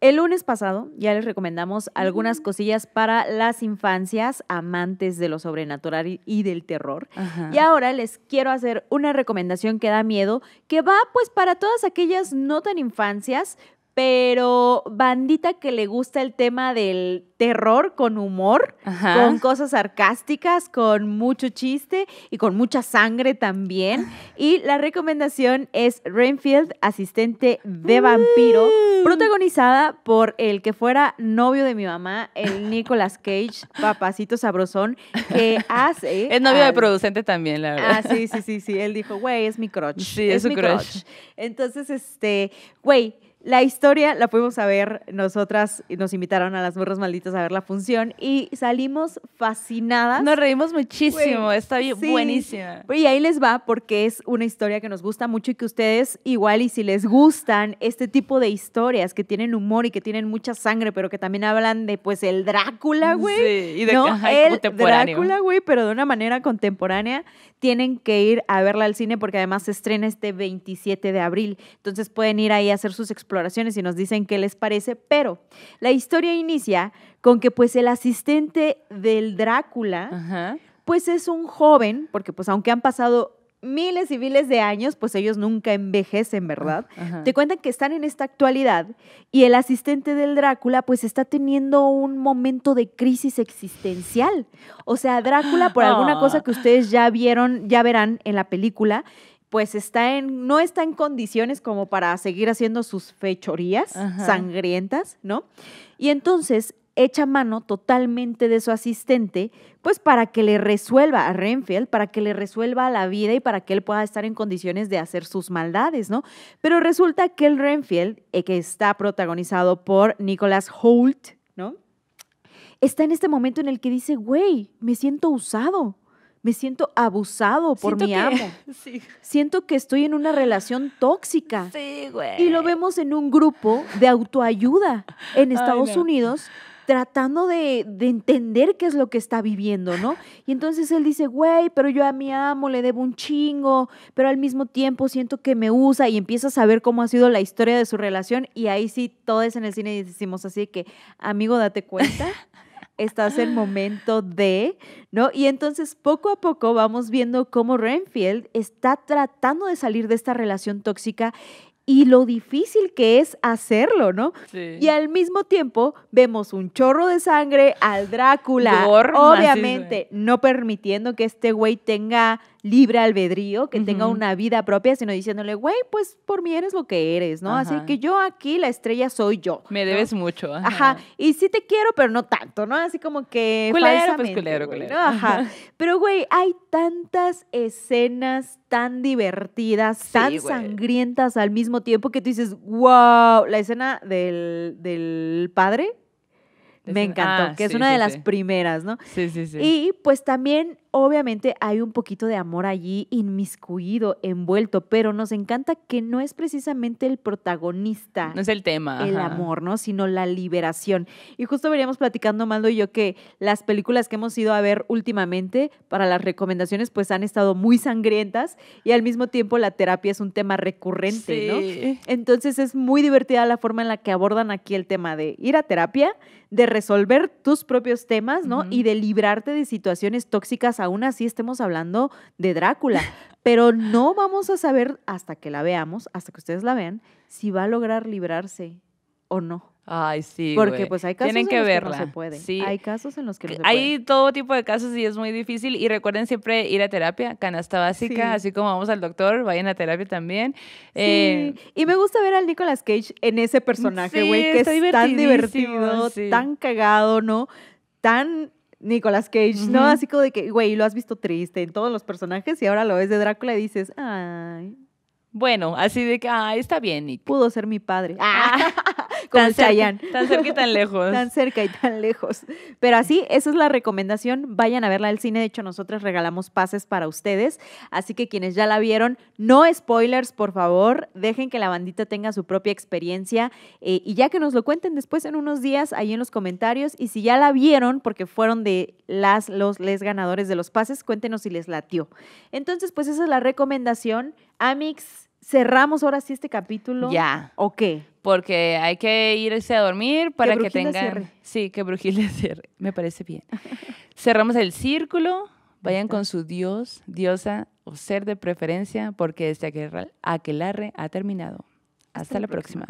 el lunes pasado ya les recomendamos algunas cosillas para las infancias amantes de lo sobrenatural y del terror. Y ahora les quiero hacer una recomendación que da miedo, que va pues para todas aquellas no tan infancias, pero bandita que le gusta el tema del terror con humor, con cosas sarcásticas, con mucho chiste y con mucha sangre también. Y la recomendación es Rainfield, asistente de mm. vampiro, protagonizada por el que fuera novio de mi mamá, el *laughs* Nicolas Cage, papacito sabrosón, que hace... *laughs* Es novio de producente también, la verdad. Ah, sí, sí, sí, sí. Él dijo, güey, es mi crotch. Sí, es, su crotch. Entonces, este, güey la historia la fuimos a ver nosotras, nos invitaron a las Burras malditas a ver la función y salimos fascinadas. Nos reímos muchísimo, está bien, buenísima. Y ahí les va porque es una historia que nos gusta mucho y que ustedes igual y si les gustan este tipo de historias que tienen humor y que tienen mucha sangre, pero que también hablan de pues el Drácula, güey. Sí, y de ¿no? el Drácula, güey, pero de una manera contemporánea, tienen que ir a verla al cine porque además se estrena este 27 de abril. Entonces pueden ir ahí a hacer sus exploraciones y nos dicen qué les parece, pero la historia inicia con que pues el asistente del Drácula, pues es un joven, porque pues aunque han pasado miles y miles de años, pues ellos nunca envejecen, ¿verdad? Ah, Te cuentan que están en esta actualidad y el asistente del Drácula pues está teniendo un momento de crisis existencial. O sea, Drácula, por alguna ah. cosa que ustedes ya vieron, ya verán en la película, pues está en, no está en condiciones como para seguir haciendo sus fechorías sangrientas, ¿no? Y entonces echa mano totalmente de su asistente, pues para que le resuelva a Renfield, para que le resuelva la vida y para que él pueda estar en condiciones de hacer sus maldades, ¿no? Pero resulta que el Renfield, eh, que está protagonizado por Nicholas Holt, ¿no? Está en este momento en el que dice, güey, me siento usado me siento abusado por mi amo. *laughs* Sí. Siento que estoy en una relación tóxica. Sí, güey. Y lo vemos en un grupo de autoayuda en Estados Unidos tratando de, de, entender qué es lo que está viviendo, ¿no? Y entonces él dice, güey, pero yo a mi amo le debo un chingo, pero al mismo tiempo siento que me usa y empieza a saber cómo ha sido la historia de su relación y ahí sí, todos en el cine decimos así que, amigo, date cuenta *laughs* estás en momento de, ¿no? Y entonces poco a poco vamos viendo cómo Renfield está tratando de salir de esta relación tóxica y lo difícil que es hacerlo, ¿no? Y al mismo tiempo vemos un chorro de sangre al Drácula, obviamente no permitiendo que este güey tenga libre albedrío, que tenga una vida propia, sino diciéndole, güey, pues por mí eres lo que eres, ¿no? Así que yo aquí la estrella soy yo. Me debes mucho. Ajá. ajá. Y sí te quiero, pero no tanto, ¿no? Así como que... pues culero, Ajá. Pero, güey, hay tantas escenas tan divertidas, tan sangrientas al mismo tiempo que tú dices, wow, la escena del, del padre me encantó, ah, que es una de las primeras, ¿no? Sí, sí, sí. Y pues también Obviamente hay un poquito de amor allí inmiscuido, envuelto, pero nos encanta que no es precisamente el protagonista. No es el tema. El amor, ¿no? Sino la liberación. Y justo veníamos platicando, Mando y yo, que las películas que hemos ido a ver últimamente para las recomendaciones, pues han estado muy sangrientas y al mismo tiempo la terapia es un tema recurrente, Entonces es muy divertida la forma en la que abordan aquí el tema de ir a terapia, de resolver tus propios temas, ¿no? Y de librarte de situaciones tóxicas aún así estemos hablando de Drácula, *laughs* pero no vamos a saber hasta que la veamos, hasta que ustedes la vean, si va a lograr librarse o no. Ay, sí. Porque pues hay casos en los que no se puede. Sí. Hay casos en los que no se Hay todo tipo de casos y es muy difícil. Y recuerden siempre ir a terapia, canasta básica, así como vamos al doctor, vayan a terapia también. Sí. Eh, y me gusta ver al Nicolas Cage en ese personaje, güey, que es tan divertido, tan cagado, ¿no? Tan Nicolas Cage, ¿no? Así como de que, güey, lo has visto triste en todos los personajes y ahora lo ves de Drácula y dices, ay. Bueno, así de que, ay, está bien, Nick. Pudo ser mi padre. Ah. *laughs* *laughs* Como Tan cerca y tan lejos. tan cerca y tan lejos. Pero así, esa es la recomendación. Vayan a verla al cine. De hecho, nosotros regalamos pases para ustedes. Así que quienes ya la vieron, no spoilers, por favor. Dejen que la bandita tenga su propia experiencia. Eh, y ya que nos lo cuenten después en unos días, ahí en los comentarios. Y si ya la vieron, porque fueron de las, los, les ganadores de los pases, cuéntenos si les latió. Entonces, pues esa es la recomendación. Amix, cerramos ahora sí este capítulo. Ya. ¿O qué? Porque hay que irse a dormir para que, que tengan. Sí, que Brujil *laughs* cierre. Me parece bien. Cerramos el círculo. Vayan con su dios, diosa o ser de preferencia, porque este aquelarre ha terminado. Hasta, la próxima.